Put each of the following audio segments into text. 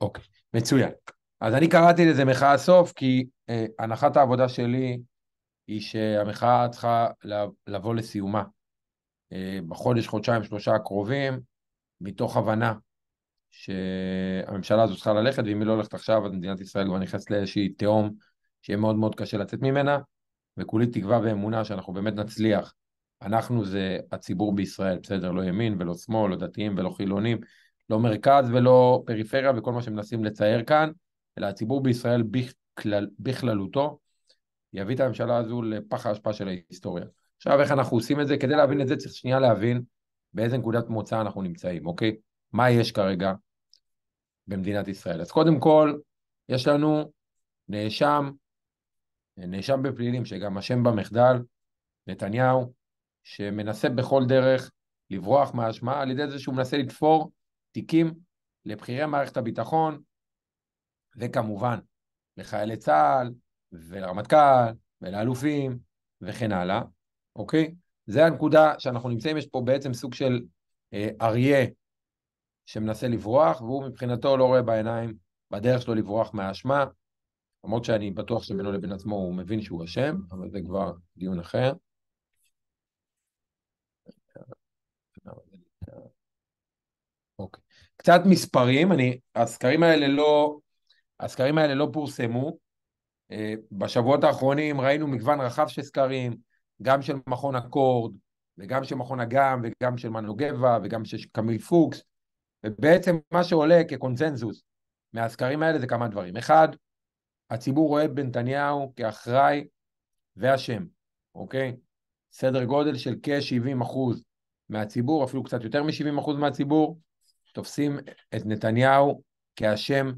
אוקיי, okay, מצוין. אז אני קראתי לזה מחאה סוף, כי אה, הנחת העבודה שלי היא שהמחאה צריכה לבוא לסיומה. אה, בחודש, חודשיים, שלושה הקרובים, מתוך הבנה שהממשלה הזו צריכה ללכת, ואם היא לא הולכת עכשיו, אז מדינת ישראל כבר נכנסת לאיזושהי תהום שיהיה מאוד מאוד קשה לצאת ממנה, וכולי תקווה ואמונה שאנחנו באמת נצליח. אנחנו זה הציבור בישראל, בסדר? לא ימין ולא שמאל, לא דתיים ולא חילונים, לא מרכז ולא פריפריה וכל מה שמנסים לצייר כאן, אלא הציבור בישראל בכלל, בכללותו יביא את הממשלה הזו לפח ההשפעה של ההיסטוריה. עכשיו, איך אנחנו עושים את זה? כדי להבין את זה צריך שנייה להבין באיזה נקודת מוצא אנחנו נמצאים, אוקיי? מה יש כרגע במדינת ישראל. אז קודם כל, יש לנו נאשם, נאשם בפלילים שגם אשם במחדל, נתניהו, שמנסה בכל דרך לברוח מהאשמה על ידי זה שהוא מנסה לתפור תיקים לבכירי מערכת הביטחון, וכמובן לחיילי צה"ל, ולרמטכ"ל, ולאלופים, וכן הלאה, אוקיי? זה הנקודה שאנחנו נמצאים, יש פה בעצם סוג של אה, אריה שמנסה לברוח, והוא מבחינתו לא רואה בעיניים, בדרך שלו לברוח מהאשמה, למרות שאני בטוח שבינו לבין עצמו הוא מבין שהוא אשם, אבל זה כבר דיון אחר. קצת מספרים, אני, הסקרים האלה לא, הסקרים האלה לא פורסמו. אה, בשבועות האחרונים ראינו מגוון רחב של סקרים, גם של מכון אקורד, וגם של מכון אגם, וגם של מנוגבה, וגם של קמיל פוקס, ובעצם מה שעולה כקונצנזוס מהסקרים האלה זה כמה דברים. אחד, הציבור רואה את בנתניהו כאחראי ואשם, אוקיי? סדר גודל של כ-70 אחוז מהציבור, אפילו קצת יותר מ-70 אחוז מהציבור, תופסים את נתניהו כאשם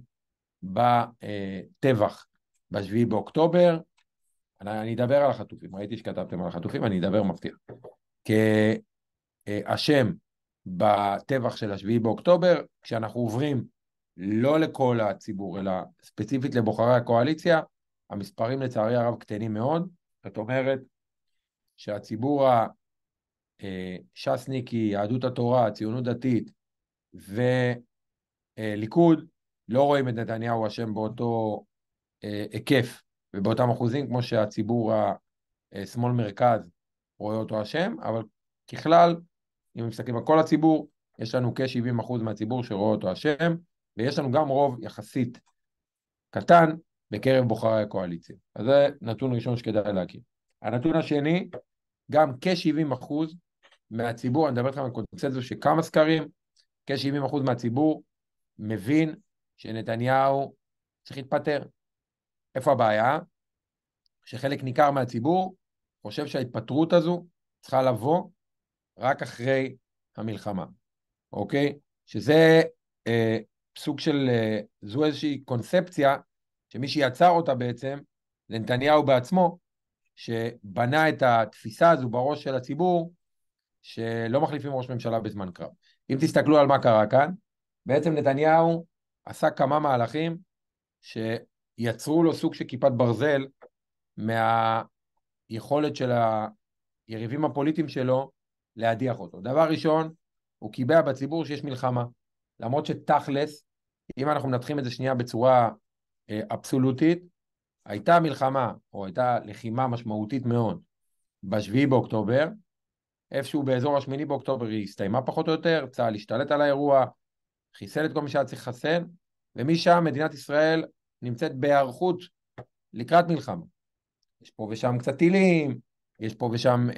בטבח ב-7 באוקטובר. אני, אני אדבר על החטופים, ראיתי שכתבתם על החטופים, אני אדבר מבטיח. כאשם בטבח של ה-7 באוקטובר, כשאנחנו עוברים לא לכל הציבור, אלא ספציפית לבוחרי הקואליציה, המספרים לצערי הרב קטנים מאוד, זאת אומרת שהציבור הש"סניקי, אה, יהדות התורה, הציונות דתית, וליכוד אה, לא רואים את נתניהו אשם באותו אה, היקף ובאותם אחוזים כמו שהציבור השמאל אה, מרכז רואה אותו אשם, אבל ככלל, אם מסתכלים על כל הציבור, יש לנו כ-70% מהציבור שרואה אותו אשם, ויש לנו גם רוב יחסית קטן בקרב בוחרי הקואליציה. אז זה נתון ראשון שכדאי להכיר. הנתון השני, גם כ-70% מהציבור, אני מדבר איתכם על קונצנזוס של כמה סקרים, כ-70% כן, מהציבור מבין שנתניהו צריך להתפטר. איפה הבעיה? שחלק ניכר מהציבור חושב שההתפטרות הזו צריכה לבוא רק אחרי המלחמה, אוקיי? שזה אה, סוג של, אה, זו איזושהי קונספציה שמי שיצר אותה בעצם זה נתניהו בעצמו, שבנה את התפיסה הזו בראש של הציבור שלא מחליפים ראש ממשלה בזמן קרב. אם תסתכלו על מה קרה כאן, בעצם נתניהו עשה כמה מהלכים שיצרו לו סוג של כיפת ברזל מהיכולת של היריבים הפוליטיים שלו להדיח אותו. דבר ראשון, הוא קיבע בציבור שיש מלחמה. למרות שתכלס, אם אנחנו מנתחים את זה שנייה בצורה אה, אבסולוטית, הייתה מלחמה, או הייתה לחימה משמעותית מאוד, בשביעי באוקטובר, איפשהו באזור השמיני באוקטובר היא הסתיימה פחות או יותר, צה"ל השתלט על האירוע, חיסל את כל מי שהיה צריך לחסן, ומשם מדינת ישראל נמצאת בהיערכות לקראת מלחמה. יש פה ושם קצת טילים, יש פה ושם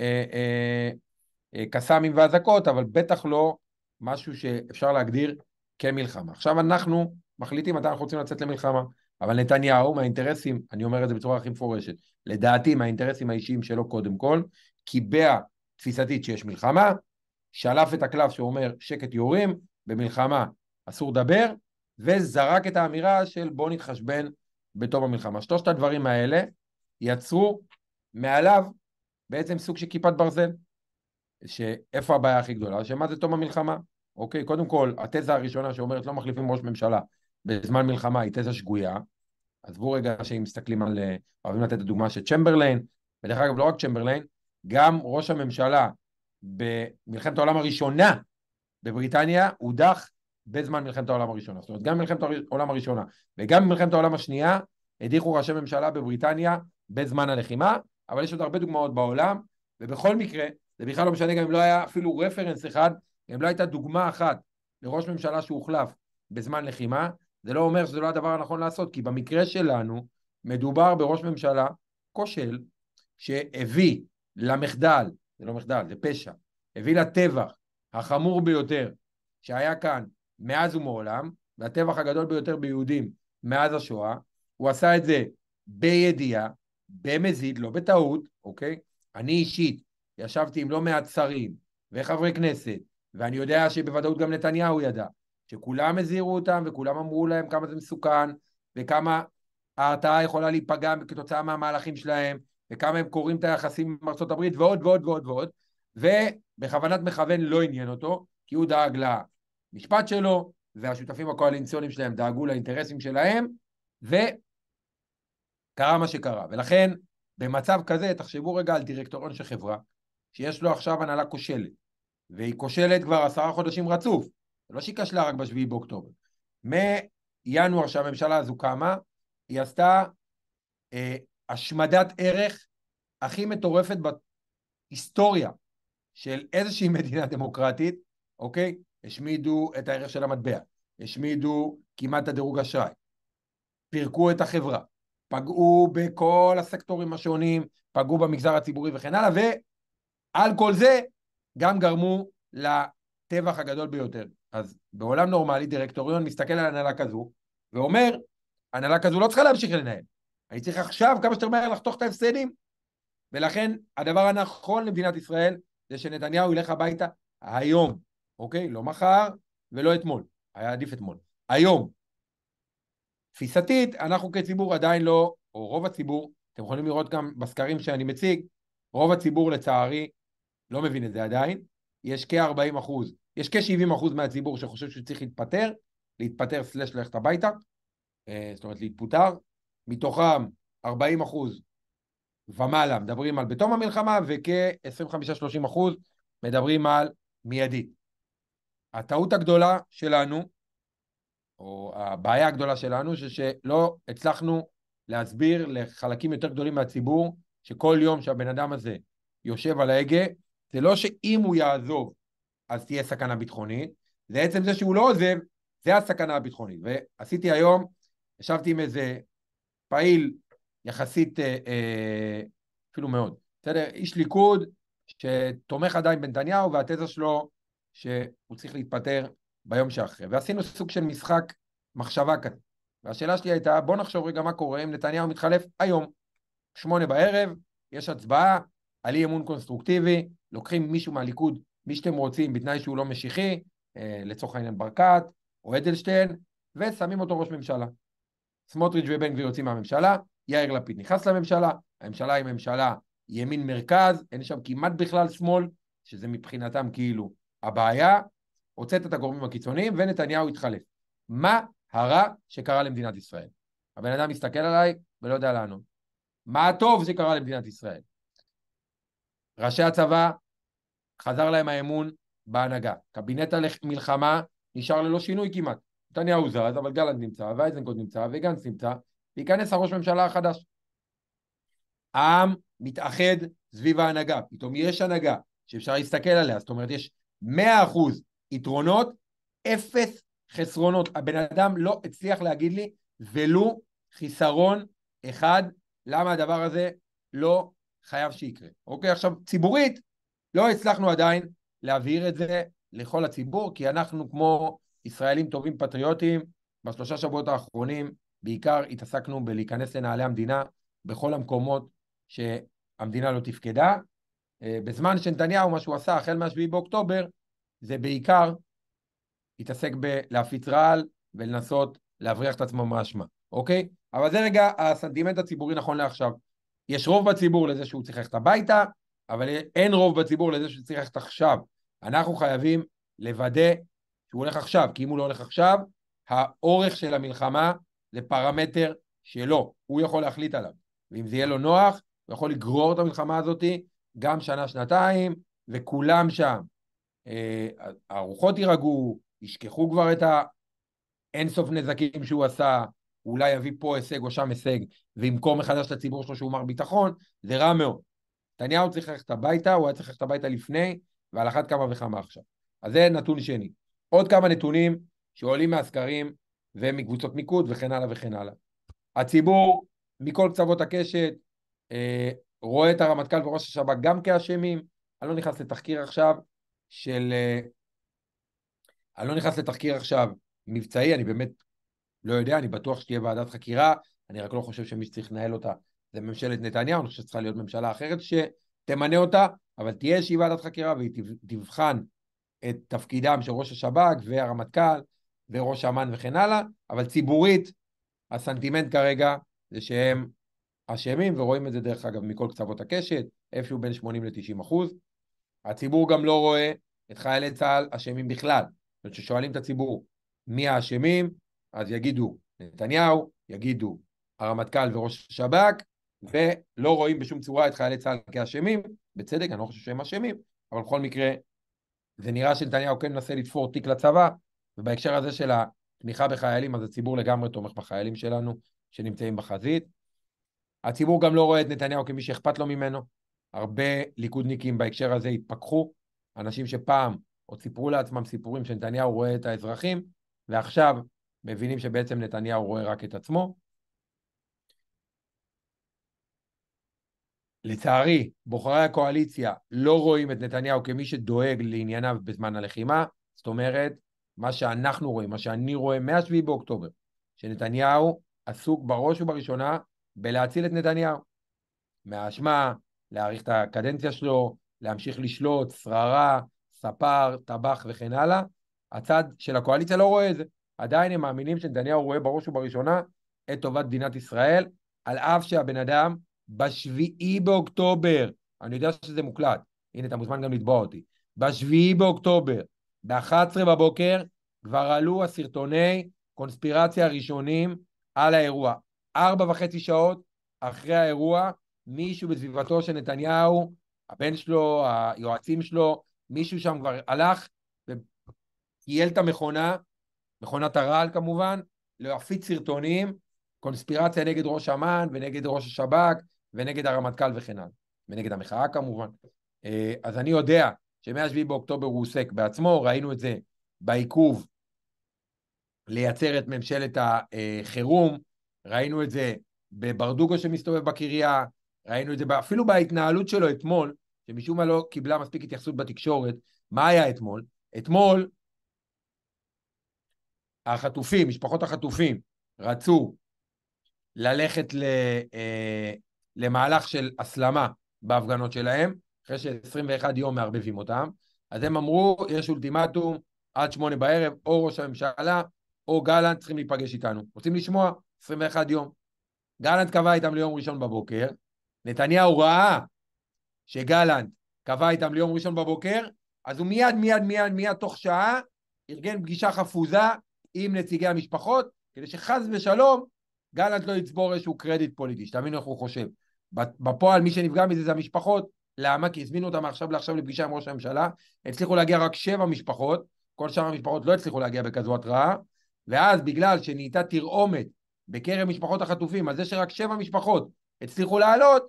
קסאמים אה, אה, אה, ואזעקות, אבל בטח לא משהו שאפשר להגדיר כמלחמה. עכשיו אנחנו מחליטים מתי אנחנו רוצים לצאת למלחמה, אבל נתניהו, מהאינטרסים, אני אומר את זה בצורה הכי מפורשת, לדעתי מהאינטרסים האישיים שלו קודם כל, קיבע תפיסתית שיש מלחמה, שלף את הקלף שאומר שקט יורים, במלחמה אסור לדבר, וזרק את האמירה של בוא נתחשבן בתום המלחמה. שלושת הדברים האלה יצרו מעליו בעצם סוג של כיפת ברזל. שאיפה הבעיה הכי גדולה? שמה זה תום המלחמה? אוקיי, קודם כל, התזה הראשונה שאומרת לא מחליפים ראש ממשלה בזמן מלחמה היא תזה שגויה. עזבו רגע שאם מסתכלים על, אוהבים לתת את הדוגמה של צ'מברליין, ודרך אגב לא רק צ'מברליין, גם ראש הממשלה במלחמת העולם הראשונה בבריטניה הודח בזמן מלחמת העולם הראשונה. זאת אומרת, גם במלחמת העולם הראשונה וגם במלחמת העולם השנייה הדיחו ראשי ממשלה בבריטניה בזמן הלחימה, אבל יש עוד הרבה דוגמאות בעולם, ובכל מקרה, זה בכלל לא משנה גם אם לא היה אפילו רפרנס אחד, אם לא הייתה דוגמה אחת לראש ממשלה שהוחלף בזמן לחימה, זה לא אומר שזה לא הדבר הנכון לעשות, כי במקרה שלנו מדובר בראש ממשלה כושל שהביא למחדל, זה לא מחדל, זה פשע, הביא לטבח החמור ביותר שהיה כאן מאז ומעולם, והטבח הגדול ביותר ביהודים מאז השואה, הוא עשה את זה בידיעה, במזיד, לא בטעות, אוקיי? אני אישית ישבתי עם לא מעט שרים וחברי כנסת, ואני יודע שבוודאות גם נתניהו ידע, שכולם הזהירו אותם וכולם אמרו להם כמה זה מסוכן וכמה ההרתעה יכולה להיפגע כתוצאה מהמהלכים שלהם, וכמה הם קוראים את היחסים עם ארה"ב, ועוד ועוד ועוד ועוד, ובכוונת מכוון לא עניין אותו, כי הוא דאג למשפט שלו, והשותפים הקואליציוניים שלהם דאגו לאינטרסים שלהם, וקרה מה שקרה. ולכן, במצב כזה, תחשבו רגע על דירקטוריון של חברה, שיש לו עכשיו הנהלה כושלת, והיא כושלת כבר עשרה חודשים רצוף, לא שהיא כשלה רק בשביעי באוקטובר. מינואר שהממשלה הזו קמה, היא עשתה אה, השמדת ערך הכי מטורפת בהיסטוריה של איזושהי מדינה דמוקרטית, אוקיי? השמידו את הערך של המטבע, השמידו כמעט את הדירוג אשראי, פירקו את החברה, פגעו בכל הסקטורים השונים, פגעו במגזר הציבורי וכן הלאה, ועל כל זה גם גרמו לטבח הגדול ביותר. אז בעולם נורמלי דירקטוריון מסתכל על הנהלה כזו ואומר, הנהלה כזו לא צריכה להמשיך לנהל. אני צריך עכשיו, כמה שיותר מהר, לחתוך את ההפסדים. ולכן, הדבר הנכון למדינת ישראל זה שנתניהו ילך הביתה היום, אוקיי? לא מחר ולא אתמול. היה עדיף אתמול. היום. תפיסתית, אנחנו כציבור עדיין לא, או רוב הציבור, אתם יכולים לראות גם בסקרים שאני מציג, רוב הציבור לצערי לא מבין את זה עדיין. יש כ-40 אחוז, יש כ-70 אחוז מהציבור שחושב שהוא צריך להתפטר, להתפטר סלש ללכת הביתה, אה, זאת אומרת להתפוטר, מתוכם 40 אחוז ומעלה מדברים על בתום המלחמה, וכ-25-30 אחוז מדברים על מיידית. הטעות הגדולה שלנו, או הבעיה הגדולה שלנו, שלא הצלחנו להסביר לחלקים יותר גדולים מהציבור, שכל יום שהבן אדם הזה יושב על ההגה, זה לא שאם הוא יעזוב אז תהיה סכנה ביטחונית, זה עצם זה שהוא לא עוזב, זה הסכנה הביטחונית. ועשיתי היום, ישבתי עם איזה פעיל יחסית, אה, אה, אפילו מאוד. בסדר? איש ליכוד שתומך עדיין בנתניהו, והתזה שלו שהוא צריך להתפטר ביום שאחרי. ועשינו סוג של משחק מחשבה כזה. והשאלה שלי הייתה, בוא נחשוב רגע מה קורה אם נתניהו מתחלף היום, שמונה בערב, יש הצבעה על אי אמון קונסטרוקטיבי, לוקחים מישהו מהליכוד, מי שאתם רוצים, בתנאי שהוא לא משיחי, אה, לצורך העניין ברקת או אדלשטיין, ושמים אותו ראש ממשלה. סמוטריץ' ובן גביר יוצאים מהממשלה, יאיר לפיד נכנס לממשלה, הממשלה היא ממשלה ימין מרכז, אין שם כמעט בכלל שמאל, שזה מבחינתם כאילו הבעיה, הוצאת את הגורמים הקיצוניים ונתניהו התחלף. מה הרע שקרה למדינת ישראל? הבן אדם מסתכל עליי ולא יודע לענות. מה הטוב שקרה למדינת ישראל? ראשי הצבא, חזר להם האמון בהנהגה. קבינט המלחמה נשאר ללא שינוי כמעט. נתניהו זז, אבל גלנט נמצא, ואיזנקוט נמצא, וגנץ נמצא, וייכנס הראש ממשלה החדש. העם מתאחד סביב ההנהגה, פתאום יש הנהגה שאפשר להסתכל עליה, זאת אומרת יש 100% יתרונות, אפס חסרונות. הבן אדם לא הצליח להגיד לי ולו חיסרון אחד, למה הדבר הזה לא חייב שיקרה. אוקיי, עכשיו ציבורית, לא הצלחנו עדיין להבהיר את זה לכל הציבור, כי אנחנו כמו ישראלים טובים פטריוטים, בשלושה שבועות האחרונים בעיקר התעסקנו בלהיכנס לנעלי המדינה בכל המקומות שהמדינה לא תפקדה, אה, בזמן שנתניהו, מה שהוא עשה החל מ-7 באוקטובר, זה בעיקר התעסק בלהפיץ רעל ולנסות להבריח את עצמו מהאשמה, אוקיי? אבל זה רגע הסנטימנט הציבורי נכון לעכשיו. יש רוב בציבור לזה שהוא צריך ללכת הביתה, אבל אין רוב בציבור לזה שהוא צריך ללכת עכשיו. אנחנו חייבים לוודא שהוא הולך עכשיו, כי אם הוא לא הולך עכשיו, האורך של המלחמה זה פרמטר שלו, הוא יכול להחליט עליו. ואם זה יהיה לו נוח, הוא יכול לגרור את המלחמה הזאת גם שנה-שנתיים, וכולם שם. אה, הרוחות יירגעו, ישכחו כבר את האינסוף נזקים שהוא עשה, אולי יביא פה הישג או שם הישג, וימכור מחדש את הציבור שלו שהוא מר ביטחון, זה רע מאוד. נתניהו צריך ללכת הביתה, הוא היה צריך ללכת הביתה לפני, ועל אחת כמה וכמה עכשיו. אז זה נתון שני. עוד כמה נתונים שעולים מהסקרים ומקבוצות מיקוד וכן הלאה וכן הלאה. הציבור מכל קצוות הקשת אה, רואה את הרמטכ"ל וראש השב"כ גם כאשמים. אני לא נכנס לתחקיר עכשיו של... אה, אני לא נכנס לתחקיר עכשיו מבצעי, אני באמת לא יודע, אני בטוח שתהיה ועדת חקירה, אני רק לא חושב שמי שצריך לנהל אותה זה ממשלת נתניהו, אני חושב שצריכה להיות ממשלה אחרת שתמנה אותה, אבל תהיה איזושהי ועדת חקירה והיא תבחן את תפקידם של ראש השב"כ והרמטכ"ל וראש אמ"ן וכן הלאה, אבל ציבורית הסנטימנט כרגע זה שהם אשמים, ורואים את זה דרך אגב מכל קצוות הקשת, איפשהו בין 80 ל-90 אחוז. הציבור גם לא רואה את חיילי צה"ל אשמים בכלל. זאת אומרת, וכששואלים את הציבור מי האשמים, אז יגידו נתניהו, יגידו הרמטכ"ל וראש השב"כ, ולא רואים בשום צורה את חיילי צה"ל כאשמים, בצדק, אני לא חושב שהם אשמים, אבל בכל מקרה זה נראה שנתניהו כן מנסה לתפור תיק לצבא, ובהקשר הזה של התמיכה בחיילים, אז הציבור לגמרי תומך בחיילים שלנו שנמצאים בחזית. הציבור גם לא רואה את נתניהו כמי שאכפת לו ממנו. הרבה ליכודניקים בהקשר הזה התפכחו, אנשים שפעם עוד סיפרו לעצמם סיפורים שנתניהו רואה את האזרחים, ועכשיו מבינים שבעצם נתניהו רואה רק את עצמו. לצערי, בוחרי הקואליציה לא רואים את נתניהו כמי שדואג לענייניו בזמן הלחימה, זאת אומרת, מה שאנחנו רואים, מה שאני רואה מ-7 באוקטובר, שנתניהו עסוק בראש ובראשונה בלהציל את נתניהו. מהאשמה, להאריך את הקדנציה שלו, להמשיך לשלוט, שררה, ספר, טבח וכן הלאה. הצד של הקואליציה לא רואה את זה. עדיין הם מאמינים שנתניהו רואה בראש ובראשונה את טובת מדינת ישראל, על אף שהבן אדם בשביעי באוקטובר, אני יודע שזה מוקלט, הנה, אתה מוזמן גם לתבוע אותי, בשביעי באוקטובר, ב-11 בבוקר, כבר עלו הסרטוני קונספירציה הראשונים על האירוע. ארבע וחצי שעות אחרי האירוע, מישהו בסביבתו של נתניהו, הבן שלו, היועצים שלו, מישהו שם כבר הלך וקייל את המכונה, מכונת הרעל כמובן, להפיץ סרטונים, קונספירציה נגד ראש אמ"ן ונגד ראש השב"כ ונגד הרמטכ"ל וכן הלאה, ונגד המחאה כמובן. אה, אז אני יודע שמ-7 באוקטובר הוא עוסק בעצמו, ראינו את זה בעיכוב לייצר את ממשלת החירום, ראינו את זה בברדוגו שמסתובב בקריה, ראינו את זה אפילו בהתנהלות שלו אתמול, שמשום מה לא קיבלה מספיק התייחסות בתקשורת, מה היה אתמול? אתמול החטופים, משפחות החטופים, רצו ללכת ל, אה, למהלך של הסלמה בהפגנות שלהם, אחרי ש-21 יום מערבבים אותם, אז הם אמרו, יש אולטימטום עד שמונה בערב, או ראש הממשלה או גלנט צריכים להיפגש איתנו. רוצים לשמוע? 21 יום. גלנט קבע איתם ליום ראשון בבוקר, נתניהו ראה שגלנט קבע איתם ליום ראשון בבוקר, אז הוא מיד, מיד, מיד, מיד, תוך שעה, ארגן פגישה חפוזה עם נציגי המשפחות, כדי שחס ושלום גלנט לא יצבור איזשהו קרדיט פוליטי, שתבינו איך הוא חושב. בפועל מי שנפגע מזה זה המשפחות. למה? כי הזמינו אותם עכשיו לעכשיו לפגישה עם ראש הממשלה, הצליחו להגיע רק שבע משפחות, כל שאר המשפחות לא הצליחו להגיע בכזו התראה, ואז בגלל שנהייתה תרעומת בקרב משפחות החטופים, על זה שרק שבע משפחות הצליחו לעלות,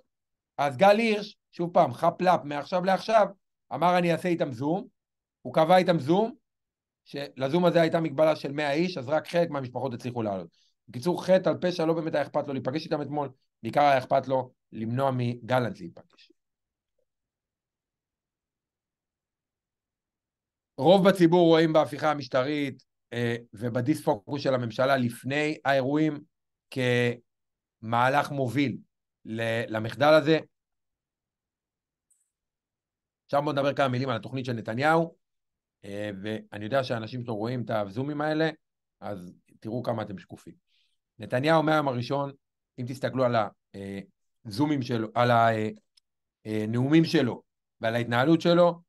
אז גל הירש, שוב פעם, חפלאפ מעכשיו לעכשיו, אמר אני אעשה איתם זום, הוא קבע איתם זום, שלזום הזה הייתה מגבלה של 100 איש, אז רק חלק מהמשפחות הצליחו לעלות. בקיצור, חטא על פשע לא באמת היה אכפת לו להיפגש איתם אתמול, בעיקר היה אכפת לו למנוע מגלנט להיפגש. רוב בציבור רואים בהפיכה המשטרית אה, ובדיספוקוס של הממשלה לפני האירועים כמהלך מוביל למחדל הזה. עכשיו בואו נדבר כמה מילים על התוכנית של נתניהו, אה, ואני יודע שאנשים שאתם רואים את הזומים האלה, אז תראו כמה אתם שקופים. נתניהו מהיום הראשון אם תסתכלו על הזומים אה, שלו, על הנאומים אה, אה, שלו ועל ההתנהלות שלו,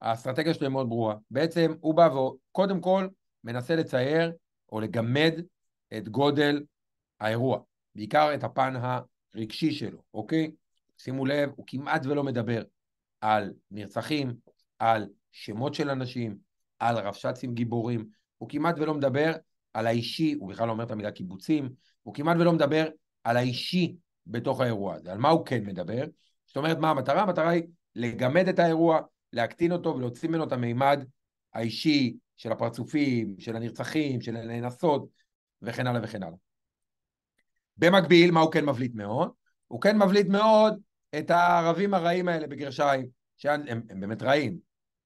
האסטרטגיה שלו היא מאוד ברורה. בעצם הוא בא וקודם כל מנסה לצייר או לגמד את גודל האירוע, בעיקר את הפן הרגשי שלו, אוקיי? שימו לב, הוא כמעט ולא מדבר על נרצחים, על שמות של אנשים, על רבש"צים גיבורים, הוא כמעט ולא מדבר על האישי, הוא בכלל לא אומר את המילה קיבוצים, הוא כמעט ולא מדבר על האישי בתוך האירוע הזה, על מה הוא כן מדבר. זאת אומרת, מה המטרה? המטרה היא לגמד את האירוע, להקטין אותו ולהוציא ממנו את המימד האישי של הפרצופים, של הנרצחים, של הנאנסות וכן הלאה וכן הלאה. במקביל, מה הוא כן מבליט מאוד? הוא כן מבליט מאוד את הערבים הרעים האלה בגרשיים, שהם הם באמת רעים,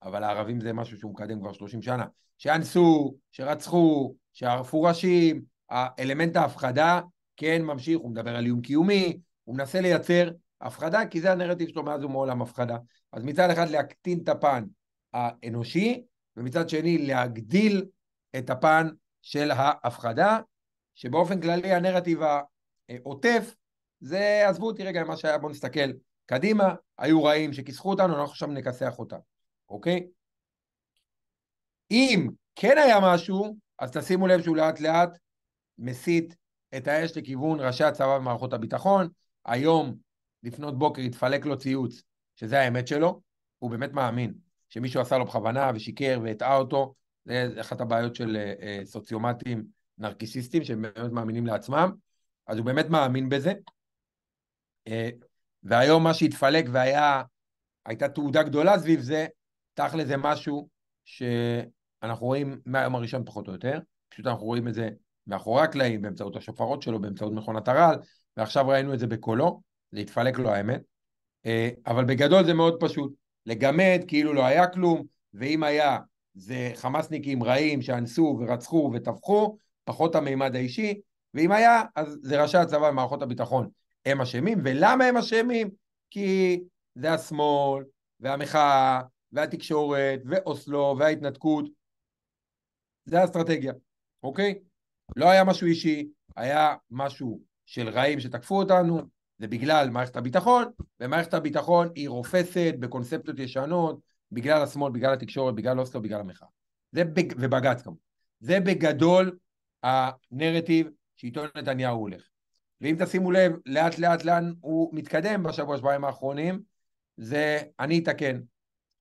אבל הערבים זה משהו שהוא מקדם כבר 30 שנה, שאנסו, שרצחו, שערפו ראשים, האלמנט ההפחדה כן ממשיך, הוא מדבר על איום קיומי, הוא מנסה לייצר הפחדה, כי זה הנרטיב שלו מאז ומעולם הפחדה. אז מצד אחד להקטין את הפן האנושי, ומצד שני להגדיל את הפן של ההפחדה, שבאופן כללי הנרטיב העוטף זה, עזבו אותי רגע מה שהיה, בואו נסתכל קדימה, היו רעים שכיסחו אותנו, אנחנו עכשיו נכסח אותם, אוקיי? אם כן היה משהו, אז תשימו לב שהוא לאט לאט מסית את האש לכיוון ראשי הצבא ומערכות הביטחון. היום, לפנות בוקר, התפלק לו ציוץ, שזה האמת שלו. הוא באמת מאמין שמישהו עשה לו בכוונה ושיקר והטעה אותו. זה אחת הבעיות של אה, אה, סוציומטים נרקיסיסטים, שהם באמת מאמינים לעצמם. אז הוא באמת מאמין בזה. אה, והיום מה שהתפלק והייתה תעודה גדולה סביב זה, תכל'ס זה משהו שאנחנו רואים מהיום הראשון פחות או יותר, פשוט אנחנו רואים את זה מאחורי הקלעים, באמצעות השופרות שלו, באמצעות מכונת הרעל, ועכשיו ראינו את זה בקולו, זה התפלק לו האמת, אה, אבל בגדול זה מאוד פשוט, לגמד כאילו לא היה כלום, ואם היה זה חמאסניקים רעים שאנסו ורצחו וטבחו, פחות המימד האישי, ואם היה, אז זה ראשי הצבא ומערכות הביטחון. הם אשמים, ולמה הם אשמים? כי זה השמאל, והמחאה, והתקשורת, ואוסלו, וההתנתקות. זה האסטרטגיה, אוקיי? לא היה משהו אישי, היה משהו של רעים שתקפו אותנו, זה בגלל מערכת הביטחון, ומערכת הביטחון היא רופסת בקונספציות ישנות, בגלל השמאל, בגלל התקשורת, בגלל אוסלו, בגלל המחאה. זה בג... ובג"ץ כמובן. זה בגדול הנרטיב שאיתו נתניהו הולך. ואם תשימו לב, לאט לאט לאן הוא מתקדם בשבוע שבועיים האחרונים, זה אני אתקן,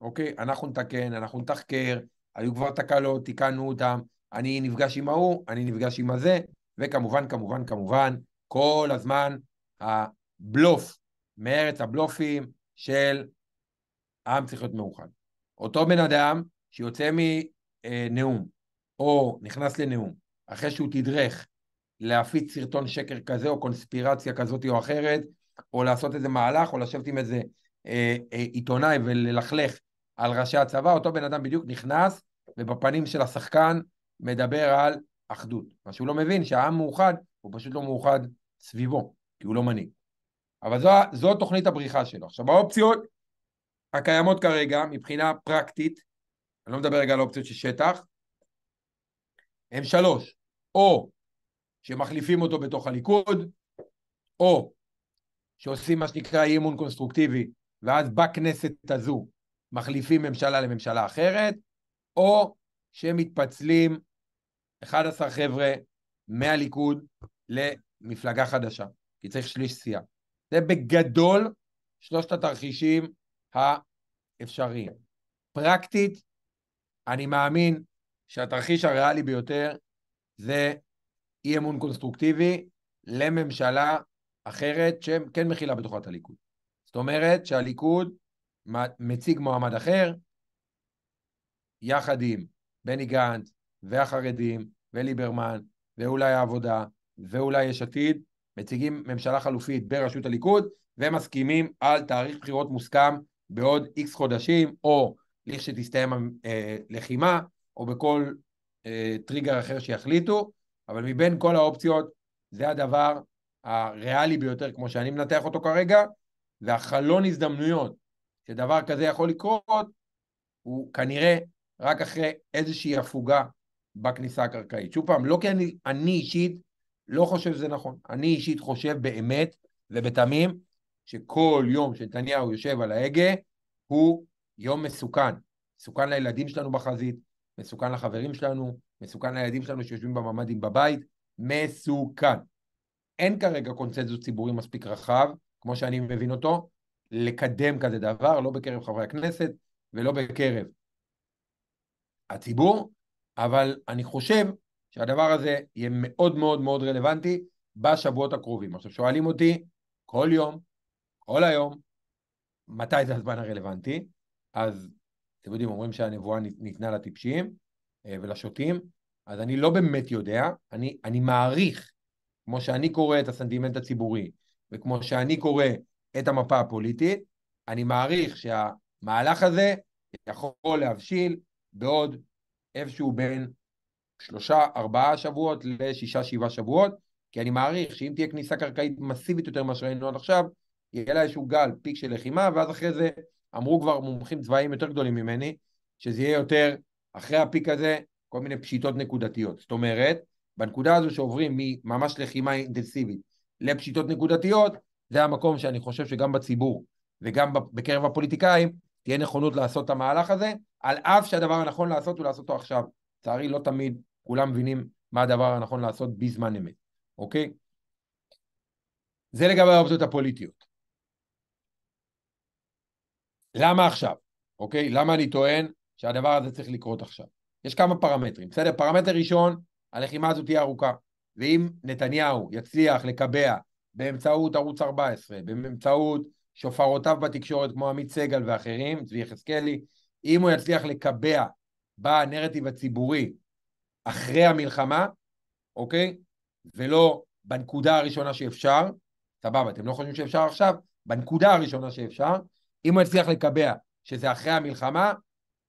אוקיי? אנחנו נתקן, אנחנו נתחקר, היו כבר תקלות, תיקנו אותן, אני נפגש עם ההוא, אני נפגש עם הזה, וכמובן, כמובן, כמובן, כל הזמן הבלוף, מארץ הבלופים של העם צריך להיות מאוחד. אותו בן אדם שיוצא מנאום, או נכנס לנאום, אחרי שהוא תדרך להפיץ סרטון שקר כזה, או קונספירציה כזאת או אחרת, או לעשות איזה מהלך, או לשבת עם איזה אה, אה, עיתונאי וללכלך על ראשי הצבא, אותו בן אדם בדיוק נכנס, ובפנים של השחקן מדבר על אחדות. מה שהוא לא מבין, שהעם מאוחד, הוא פשוט לא מאוחד סביבו, כי הוא לא מנהיג. אבל זו, זו תוכנית הבריחה שלו. עכשיו, האופציות הקיימות כרגע, מבחינה פרקטית, אני לא מדבר רגע על אופציות של שטח, הם שלוש, או שמחליפים אותו בתוך הליכוד, או שעושים מה שנקרא אי אמון קונסטרוקטיבי, ואז בכנסת הזו מחליפים ממשלה לממשלה אחרת, או שמתפצלים 11 חבר'ה מהליכוד למפלגה חדשה, כי צריך שליש סיעה. זה בגדול שלושת התרחישים האפשריים. פרקטית, אני מאמין שהתרחיש הריאלי ביותר זה אי אמון קונסטרוקטיבי לממשלה אחרת שכן מכילה בתוכה את הליכוד. זאת אומרת שהליכוד מציג מועמד אחר, יחד עם בני גנץ, והחרדים, וליברמן, ואולי העבודה, ואולי יש עתיד, מציגים ממשלה חלופית בראשות הליכוד, ומסכימים על תאריך בחירות מוסכם בעוד איקס חודשים, או לכשתסתיים הלחימה, אה, או בכל אה, טריגר אחר שיחליטו, אבל מבין כל האופציות, זה הדבר הריאלי ביותר, כמו שאני מנתח אותו כרגע, והחלון הזדמנויות שדבר כזה יכול לקרות, הוא כנראה רק אחרי איזושהי הפוגה בכניסה הקרקעית. שוב פעם, לא כי אני, אני אישית לא חושב שזה נכון. אני אישית חושב באמת ובתמים שכל יום שנתניהו יושב על ההגה הוא יום מסוכן. מסוכן לילדים שלנו בחזית, מסוכן לחברים שלנו, מסוכן לילדים שלנו שיושבים בממ"דים בבית, מסוכן. אין כרגע קונצנזוס ציבורי מספיק רחב, כמו שאני מבין אותו, לקדם כזה דבר, לא בקרב חברי הכנסת ולא בקרב הציבור, אבל אני חושב שהדבר הזה יהיה מאוד מאוד מאוד רלוונטי בשבועות הקרובים. עכשיו שואלים אותי כל יום, כל היום, מתי זה הזמן הרלוונטי? אז אתם יודעים, אומרים שהנבואה ניתנה לטיפשים אה, ולשוטים, אז אני לא באמת יודע, אני, אני מעריך, כמו שאני קורא את הסנטימנט הציבורי, וכמו שאני קורא את המפה הפוליטית, אני מעריך שהמהלך הזה יכול להבשיל בעוד איפשהו בין שלושה, ארבעה שבועות לשישה, שבעה שבועות, כי אני מעריך שאם תהיה כניסה קרקעית מסיבית יותר ממה שראינו עד עכשיו, יהיה לה איזשהו גל, פיק של לחימה, ואז אחרי זה אמרו כבר מומחים צבאיים יותר גדולים ממני, שזה יהיה יותר, אחרי הפיק הזה, כל מיני פשיטות נקודתיות. זאת אומרת, בנקודה הזו שעוברים מממש לחימה אינטנסיבית לפשיטות נקודתיות, זה המקום שאני חושב שגם בציבור וגם בקרב הפוליטיקאים תהיה נכונות לעשות את המהלך הזה, על אף שהדבר הנכון לעשות הוא לעשות אותו עכשיו. לצערי לא תמיד כולם מבינים מה הדבר הנכון לעשות בזמן אמת, אוקיי? זה לגבי האופציות הפוליטיות. למה עכשיו, אוקיי? למה אני טוען שהדבר הזה צריך לקרות עכשיו? יש כמה פרמטרים, בסדר? פרמטר ראשון, הלחימה הזאת תהיה ארוכה. ואם נתניהו יצליח לקבע באמצעות ערוץ 14, באמצעות שופרותיו בתקשורת כמו עמית סגל ואחרים, צבי יחזקאלי, אם הוא יצליח לקבע בנרטיב הציבורי אחרי המלחמה, אוקיי? ולא בנקודה הראשונה שאפשר, סבבה, אתם לא חושבים שאפשר עכשיו? בנקודה הראשונה שאפשר, אם הוא יצליח לקבע שזה אחרי המלחמה,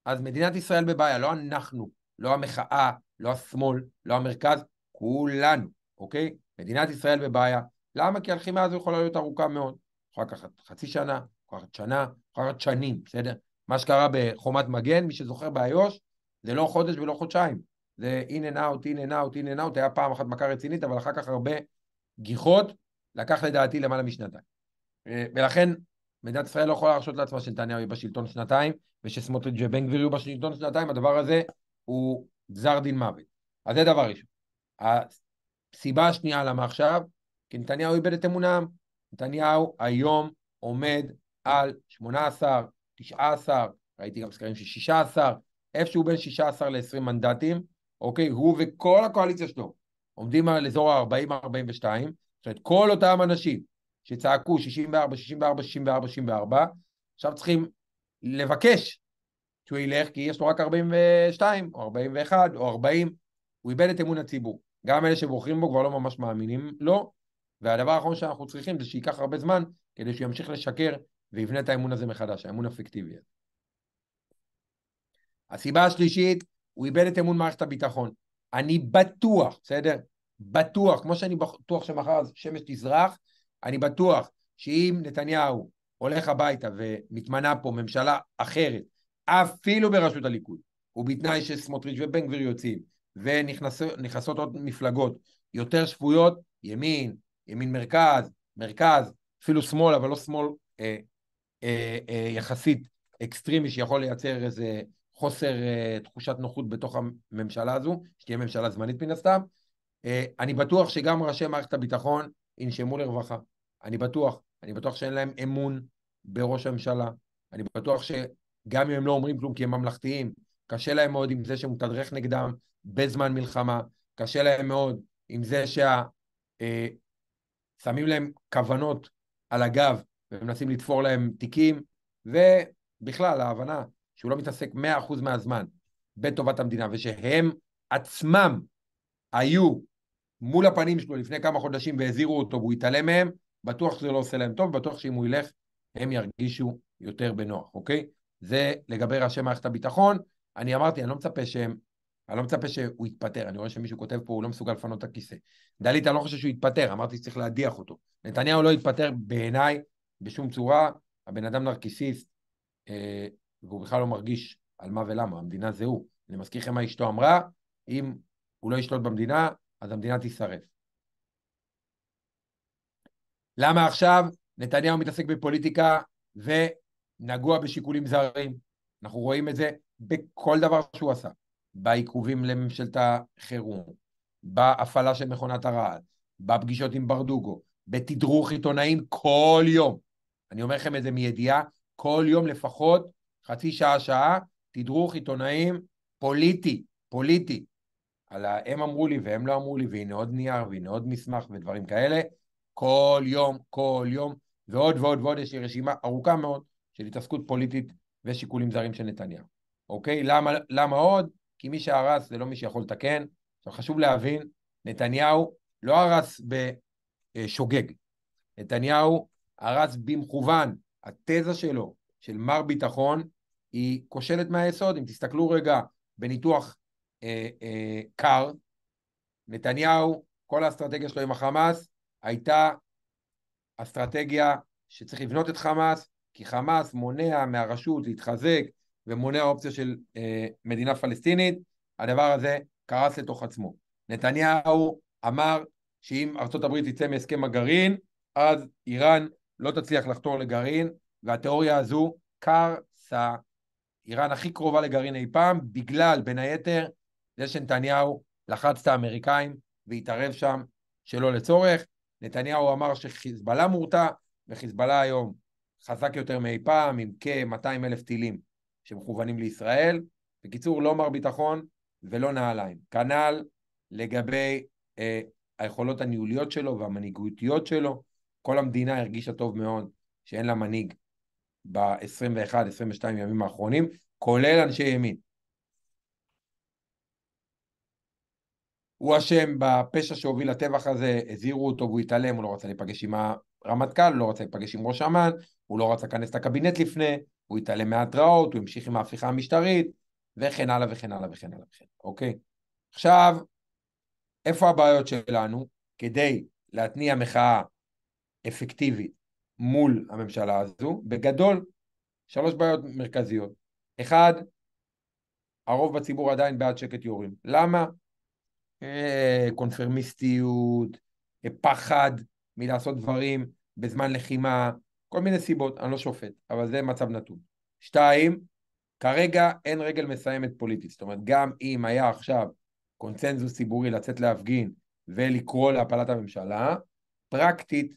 אז מדינת ישראל בבעיה, לא אנחנו, לא המחאה, לא השמאל, לא המרכז, כולנו, אוקיי? מדינת ישראל בבעיה. למה? כי הלחימה הזו יכולה להיות ארוכה מאוד. יכולה לקחת חצי שנה, יכולה לקחת שנה, יכולה לקחת שנים, בסדר? מה שקרה בחומת מגן, מי שזוכר באיו"ש, זה לא חודש ולא חודשיים. זה אין אין אאוט, אין אין אאוט, אין אין אאוט, היה פעם אחת מכה רצינית, אבל אחר כך הרבה גיחות, לקח לדעתי למעלה משנתיים. אה, ולכן מדינת ישראל לא יכולה להרשות לעצמה שנתניהו יהיה בשלטון שנתיים, ושסמוטריץ' ובן גביר יהיו בשלטון שנתיים, הדבר הזה הוא גזר דין מוות. אז זה דבר ראשון. הסיבה השנייה למה עכשיו, כי נתניהו איבד את אמון העם. נתניהו היום עומד על 18, 19, ראיתי גם סקרים של 16, איפשהו בין 16 ל-20 מנדטים, אוקיי? הוא וכל הקואליציה שלו עומדים על אזור ה-40-42, זאת אומרת, כל אותם אנשים שצעקו 64, 64, 64, 64, עכשיו צריכים לבקש שהוא ילך, כי יש לו רק 42, או 41, או 40, הוא איבד את אמון הציבור. גם אלה שבוחרים בו כבר לא ממש מאמינים לו, והדבר האחרון שאנחנו צריכים זה שייקח הרבה זמן כדי שהוא ימשיך לשקר ויבנה את האמון הזה מחדש, האמון הפיקטיבי הזה. הסיבה השלישית, הוא איבד את אמון מערכת הביטחון. אני בטוח, בסדר? בטוח, כמו שאני בטוח שמחר שמש תזרח, אני בטוח שאם נתניהו הולך הביתה ומתמנה פה ממשלה אחרת, אפילו בראשות הליכוד, ובתנאי שסמוטריץ' ובן גביר יוצאים, ונכנסות עוד מפלגות יותר שפויות, ימין, ימין מרכז, מרכז, אפילו שמאל, אבל לא שמאל אה, אה, אה, יחסית אקסטרימי שיכול לייצר איזה חוסר אה, תחושת נוחות בתוך הממשלה הזו, שתהיה ממשלה זמנית מן הסתם. אה, אני בטוח שגם ראשי מערכת הביטחון ינשמו לרווחה. אני בטוח. אני בטוח שאין להם אמון בראש הממשלה. אני בטוח שגם אם הם לא אומרים כלום כי הם ממלכתיים, קשה להם מאוד עם זה שמתדרך נגדם בזמן מלחמה, קשה להם מאוד עם זה שה... אה, שמים להם כוונות על הגב ומנסים לתפור להם תיקים, ובכלל ההבנה שהוא לא מתעסק 100% מהזמן בטובת המדינה, ושהם עצמם היו מול הפנים שלו לפני כמה חודשים והזהירו אותו והוא התעלם מהם, בטוח שזה לא עושה להם טוב, בטוח שאם הוא ילך הם ירגישו יותר בנוח, אוקיי? זה לגבי ראשי מערכת הביטחון. אני אמרתי, אני לא מצפה שהם אני לא מצפה שהוא יתפטר, אני רואה שמישהו כותב פה, הוא לא מסוגל לפנות את הכיסא. דלית, אני לא חושב שהוא יתפטר, אמרתי שצריך להדיח אותו. נתניהו לא יתפטר בעיניי בשום צורה, הבן אדם נרקיסיסט, אה, והוא בכלל לא מרגיש על מה ולמה, המדינה זה הוא. אני מזכיר לכם מה אשתו אמרה, אם הוא לא ישלוט במדינה, אז המדינה תישרף. למה עכשיו נתניהו מתעסק בפוליטיקה ונגוע בשיקולים זרים? אנחנו רואים את זה בכל דבר שהוא עשה. בעיכובים לממשלת החירום, בהפעלה של מכונת הרעל, בפגישות עם ברדוגו, בתדרוך עיתונאים כל יום. אני אומר לכם את זה מידיעה, כל יום לפחות חצי שעה-שעה, תדרוך עיתונאים פוליטי, פוליטי. על ה... הם אמרו לי והם לא אמרו לי, והנה עוד נייר, והנה עוד מסמך ודברים כאלה. כל יום, כל יום, ועוד ועוד ועוד, יש לי רשימה ארוכה מאוד של התעסקות פוליטית ושיקולים זרים של נתניהו. אוקיי? למה, למה עוד? כי מי שהרס זה לא מי שיכול לתקן. עכשיו חשוב להבין, נתניהו לא הרס בשוגג, נתניהו הרס במכוון. התזה שלו, של מר ביטחון, היא כושלת מהיסוד. אם תסתכלו רגע בניתוח אה, אה, קר, נתניהו, כל האסטרטגיה שלו עם החמאס הייתה אסטרטגיה שצריך לבנות את חמאס, כי חמאס מונע מהרשות להתחזק, ומונע אופציה של אה, מדינה פלסטינית, הדבר הזה קרס לתוך עצמו. נתניהו אמר שאם ארה"ב תצא מהסכם הגרעין, אז איראן לא תצליח לחתור לגרעין, והתיאוריה הזו קרסה. איראן הכי קרובה לגרעין אי פעם, בגלל, בין היתר, זה שנתניהו לחץ את האמריקאים והתערב שם שלא לצורך. נתניהו אמר שחיזבאללה מורתע, וחיזבאללה היום חזק יותר מאי פעם, עם כ-200 אלף טילים שמכוונים לישראל. בקיצור, לא מר ביטחון ולא נעליים. כנ"ל לגבי אה, היכולות הניהוליות שלו והמנהיגותיות שלו. כל המדינה הרגישה טוב מאוד שאין לה מנהיג ב-21-22 ימים האחרונים, כולל אנשי ימין. הוא אשם בפשע שהוביל לטבח הזה, הזהירו אותו והוא התעלם, הוא לא רצה להיפגש עם הרמטכ"ל, הוא לא רצה להיפגש עם ראש אמ"ן, הוא לא רצה להיכנס לקבינט לפני, הוא התעלם מההתראות, הוא המשיך עם ההפיכה המשטרית, וכן הלאה וכן הלאה וכן הלאה וכן הלאה, אוקיי? עכשיו, איפה הבעיות שלנו כדי להתניע מחאה אפקטיבית מול הממשלה הזו? בגדול, שלוש בעיות מרכזיות. אחד, הרוב בציבור עדיין בעד שקט יורים. למה? אה, קונפרמיסטיות, אה, פחד מלעשות דברים בזמן לחימה, כל מיני סיבות, אני לא שופט, אבל זה מצב נתון. שתיים, כרגע אין רגל מסיימת פוליטית, זאת אומרת, גם אם היה עכשיו קונצנזוס ציבורי לצאת להפגין ולקרוא להפלת הממשלה, פרקטית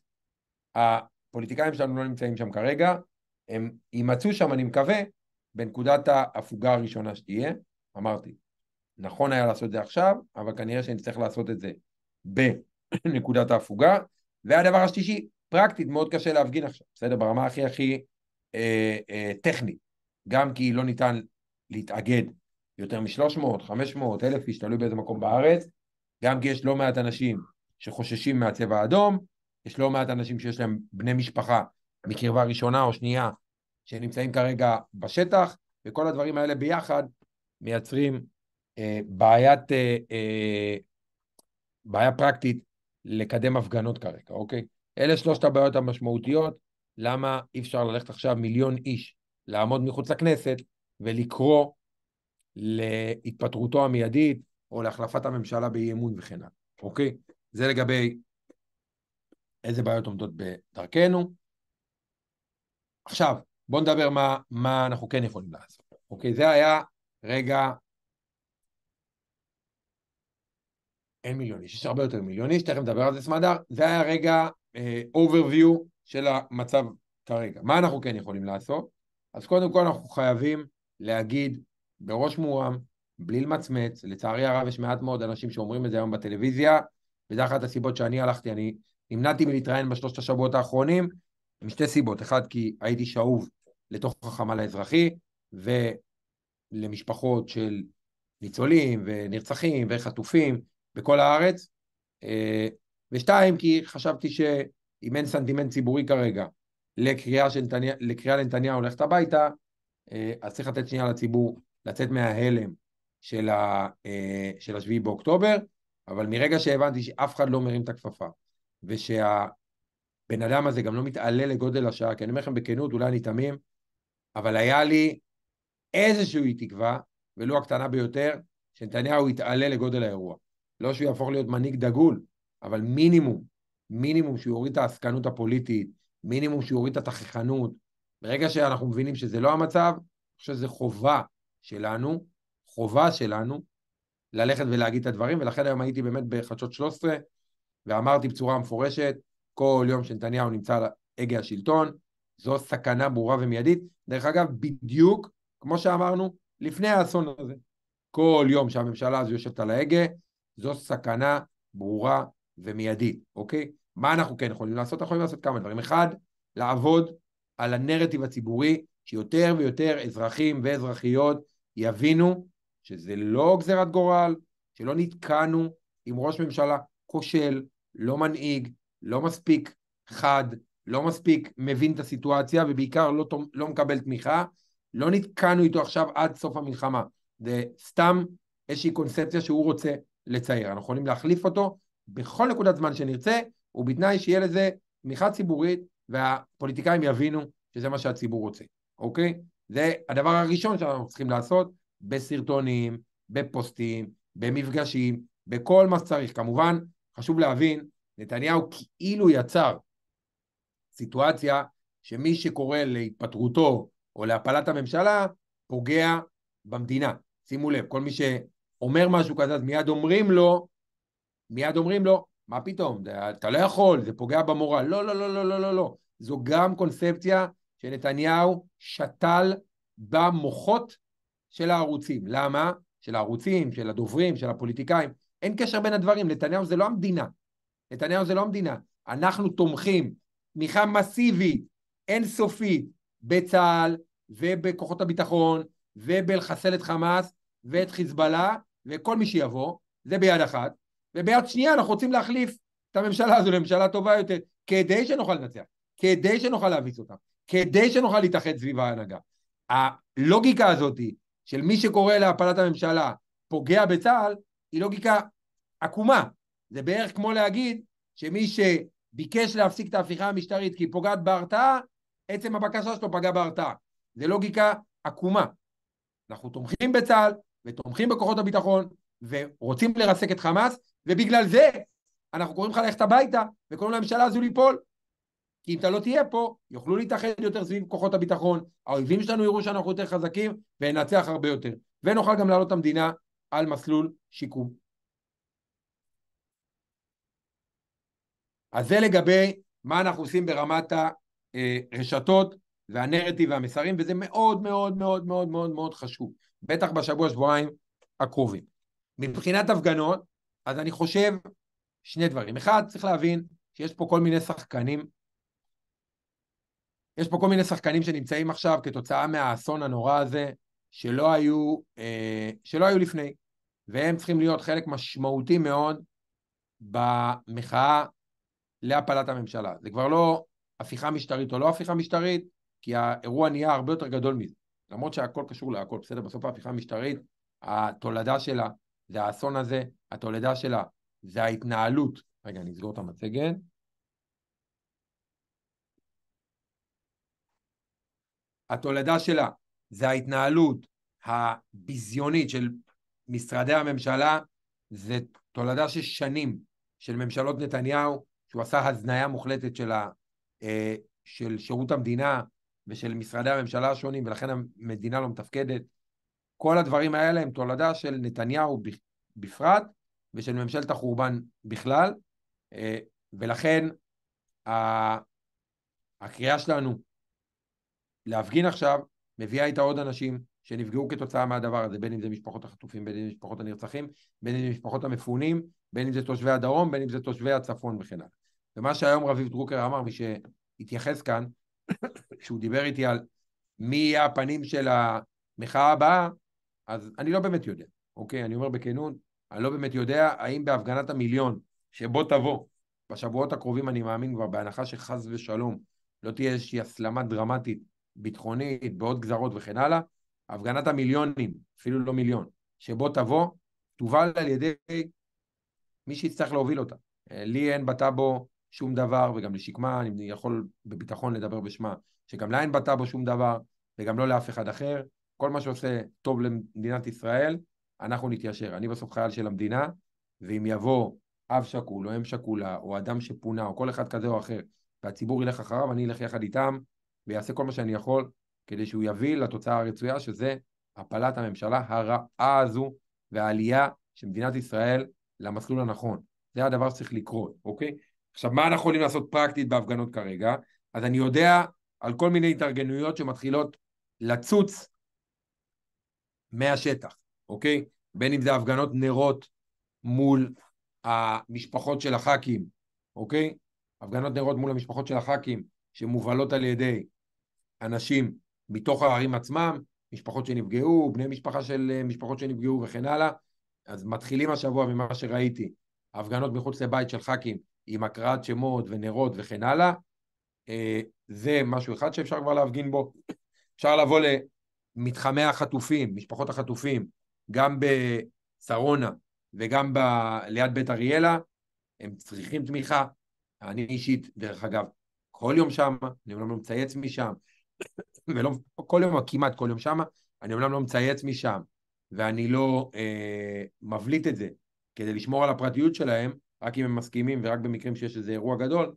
הפוליטיקאים שלנו לא נמצאים שם כרגע, הם יימצאו שם, אני מקווה, בנקודת ההפוגה הראשונה שתהיה, אמרתי, נכון היה לעשות את זה עכשיו, אבל כנראה שנצטרך לעשות את זה בנקודת ההפוגה. והדבר השלישי, פרקטית מאוד קשה להפגין עכשיו, בסדר? ברמה הכי הכי אה, אה, טכנית, גם כי לא ניתן להתאגד יותר מ-300, 500, 1,000 איש, תלוי באיזה מקום בארץ, גם כי יש לא מעט אנשים שחוששים מהצבע האדום, יש לא מעט אנשים שיש להם בני משפחה מקרבה ראשונה או שנייה שנמצאים כרגע בשטח, וכל הדברים האלה ביחד מייצרים אה, בעיית, אה, אה, בעיה פרקטית לקדם הפגנות כרגע, אוקיי? אלה שלושת הבעיות המשמעותיות, למה אי אפשר ללכת עכשיו מיליון איש לעמוד מחוץ לכנסת ולקרוא להתפטרותו המיידית או להחלפת הממשלה באי אמון וכן הלאה, אוקיי? זה לגבי איזה בעיות עומדות בדרכנו. עכשיו, בואו נדבר מה, מה אנחנו כן יכולים לעשות, אוקיי? זה היה רגע... אין מיליון איש, יש הרבה יותר מיליון איש, תכף נדבר על זה סמדר. זה היה רגע אה, overview של המצב כרגע. מה אנחנו כן יכולים לעשות? אז קודם כל אנחנו חייבים להגיד בראש מורם, בלי למצמץ, לצערי הרב יש מעט מאוד אנשים שאומרים את זה היום בטלוויזיה, וזו אחת הסיבות שאני הלכתי, אני נמנעתי מלהתראיין בשלושת השבועות האחרונים, עם שתי סיבות, אחת כי הייתי שאוב לתוך החמ"ל האזרחי, ולמשפחות של ניצולים ונרצחים וחטופים בכל הארץ, אה, ושתיים, כי חשבתי שאם אין סנטימנט ציבורי כרגע לקריאה, שנתני... לקריאה לנתניהו ללכת הביתה, אה, אז צריך לתת שנייה לציבור לצאת מההלם של, ה, אה, של השביעי באוקטובר, אבל מרגע שהבנתי שאף אחד לא מרים את הכפפה, ושהבן אדם הזה גם לא מתעלה לגודל השעה, כי אני אומר לכם בכנות, אולי אני תמים, אבל היה לי איזושהי תקווה, ולו הקטנה ביותר, שנתניהו יתעלה לגודל האירוע. לא שהוא יהפוך להיות מנהיג דגול, אבל מינימום, מינימום שיוריד את העסקנות הפוליטית, מינימום שיוריד את התככנות. ברגע שאנחנו מבינים שזה לא המצב, אני חושב שזו חובה שלנו, חובה שלנו, ללכת ולהגיד את הדברים, ולכן היום הייתי באמת בחדשות 13, ואמרתי בצורה מפורשת, כל יום שנתניהו נמצא על הגה השלטון, זו סכנה ברורה ומיידית. דרך אגב, בדיוק כמו שאמרנו, לפני האסון הזה. כל יום שהממשלה הזו יושבת על ההגה, זו סכנה ברורה ומיידית, אוקיי? מה אנחנו כן יכולים לעשות? אנחנו יכולים לעשות כמה דברים. אחד, לעבוד על הנרטיב הציבורי, שיותר ויותר אזרחים ואזרחיות יבינו שזה לא גזירת גורל, שלא נתקענו עם ראש ממשלה כושל, לא מנהיג, לא מספיק חד, לא מספיק מבין את הסיטואציה ובעיקר לא, לא מקבל תמיכה, לא נתקענו איתו עכשיו עד סוף המלחמה. זה סתם איזושהי קונספציה שהוא רוצה לצייר. אנחנו יכולים להחליף אותו בכל נקודת זמן שנרצה, ובתנאי שיהיה לזה תמיכה ציבורית והפוליטיקאים יבינו שזה מה שהציבור רוצה, אוקיי? זה הדבר הראשון שאנחנו צריכים לעשות בסרטונים, בפוסטים, במפגשים, בכל מה שצריך. כמובן, חשוב להבין, נתניהו כאילו יצר סיטואציה שמי שקורא להתפטרותו או להפלת הממשלה, פוגע במדינה. שימו לב, כל מי שאומר משהו כזה, אז מיד אומרים לו, מיד אומרים לו, מה פתאום, אתה לא יכול, זה פוגע במורל. לא, לא, לא, לא, לא, לא, לא. זו גם קונספציה שנתניהו שתל במוחות של הערוצים. למה? של הערוצים, של הדוברים, של הפוליטיקאים. אין קשר בין הדברים, נתניהו זה לא המדינה. נתניהו זה לא המדינה. אנחנו תומכים תמיכה מסיבית, אינסופית, בצה"ל ובכוחות הביטחון ובלחסל את חמאס ואת חיזבאללה וכל מי שיבוא, זה ביד אחת. וביד שנייה אנחנו רוצים להחליף את הממשלה הזו לממשלה טובה יותר, כדי שנוכל לנצח, כדי שנוכל להביס אותה, כדי שנוכל להתאחד סביב ההנהגה. הלוגיקה הזאת של מי שקורא להפלת הממשלה פוגע בצה"ל, היא לוגיקה עקומה. זה בערך כמו להגיד שמי שביקש להפסיק את ההפיכה המשטרית כי היא פוגעת בהרתעה, עצם הבקשה שלו פגעה בהרתעה. זה לוגיקה עקומה. אנחנו תומכים בצה"ל ותומכים בכוחות הביטחון ורוצים לרסק את חמאס, ובגלל זה אנחנו קוראים לך ללכת הביתה וקוראים לממשלה הזו ליפול. כי אם אתה לא תהיה פה, יוכלו להתאחד יותר סביב כוחות הביטחון, האויבים שלנו יראו שאנחנו יותר חזקים וננצח הרבה יותר. ונוכל גם להעלות את המדינה על מסלול שיקום. אז זה לגבי מה אנחנו עושים ברמת הרשתות אה, והנרטיב והמסרים, וזה מאוד מאוד מאוד מאוד מאוד מאוד חשוב, בטח בשבוע-שבועיים הקרובים. מבחינת הפגנות, אז אני חושב שני דברים. אחד, צריך להבין שיש פה כל מיני שחקנים, יש פה כל מיני שחקנים שנמצאים עכשיו כתוצאה מהאסון הנורא הזה, שלא היו, אה, שלא היו לפני, והם צריכים להיות חלק משמעותי מאוד במחאה להפלת הממשלה. זה כבר לא הפיכה משטרית או לא הפיכה משטרית, כי האירוע נהיה הרבה יותר גדול מזה. למרות שהכל קשור להכל, בסדר? בסוף ההפיכה המשטרית, התולדה שלה זה האסון הזה, התולדה שלה, זה ההתנהלות. רגע, אני אסגור את המצגת. התולדה שלה זה ההתנהלות הביזיונית של משרדי הממשלה, זה תולדה של שנים של ממשלות נתניהו, שהוא עשה הזניה מוחלטת של, ה, אה, של שירות המדינה ושל משרדי הממשלה השונים, ולכן המדינה לא מתפקדת. כל הדברים האלה הם תולדה של נתניהו בפרט ושל ממשלת החורבן בכלל, אה, ולכן הקריאה שלנו להפגין עכשיו מביאה איתה עוד אנשים שנפגעו כתוצאה מהדבר הזה, בין אם זה משפחות החטופים, בין אם זה משפחות הנרצחים, בין אם זה משפחות המפונים, בין אם זה תושבי הדרום, בין אם זה תושבי הצפון וכן הלאה. ומה שהיום רביב דרוקר אמר, מי שהתייחס כאן, כשהוא דיבר איתי על מי יהיה הפנים של המחאה הבאה, אז אני לא באמת יודע, אוקיי? אני אומר בכנות, אני לא באמת יודע האם בהפגנת המיליון שבו תבוא בשבועות הקרובים, אני מאמין כבר, בהנחה שחס ושלום לא תהיה איזושהי הסלמה דרמטית, ביטחונית, בעוד גזרות וכן הלאה, הפגנת המיליונים, אפילו לא מיליון, שבו תבוא, תובל על ידי מי שיצטרך להוביל אותה. אה, לי אין בטאבו שום דבר, וגם לשקמה, אני יכול בביטחון לדבר בשמה, שגם לה אין בטאבו שום דבר, וגם לא לאף אחד אחר. כל מה שעושה טוב למדינת ישראל, אנחנו נתיישר. אני בסוף חייל של המדינה, ואם יבוא אב שכול או אם שכולה, או אדם שפונה, או כל אחד כזה או אחר, והציבור ילך אחריו, אני אלך יחד איתם, ויעשה כל מה שאני יכול, כדי שהוא יביא לתוצאה הרצויה, שזה הפלת הממשלה הרעה הזו, והעלייה של מדינת ישראל למסלול הנכון. זה הדבר שצריך לקרות, אוקיי? עכשיו, מה אנחנו יכולים לעשות פרקטית בהפגנות כרגע? אז אני יודע על כל מיני התארגנויות שמתחילות לצוץ מהשטח, אוקיי? בין אם זה הפגנות נרות מול המשפחות של הח"כים, אוקיי? הפגנות נרות מול המשפחות של הח"כים שמובלות על ידי אנשים מתוך הערים עצמם, משפחות שנפגעו, בני משפחה של משפחות שנפגעו וכן הלאה. אז מתחילים השבוע ממה שראיתי, הפגנות מחוץ לבית של ח"כים עם הקראת שמות ונרות וכן הלאה. אה, זה משהו אחד שאפשר כבר להפגין בו. אפשר לבוא מתחמי החטופים, משפחות החטופים, גם בשרונה וגם ב... ליד בית אריאלה, הם צריכים תמיכה. אני אישית, דרך אגב, כל יום שם, אני אומנם לא מצייץ משם, ולא, כל יום, כמעט כל יום שם, אני אומנם לא מצייץ משם, ואני לא אה, מבליט את זה כדי לשמור על הפרטיות שלהם, רק אם הם מסכימים ורק במקרים שיש איזה אירוע גדול,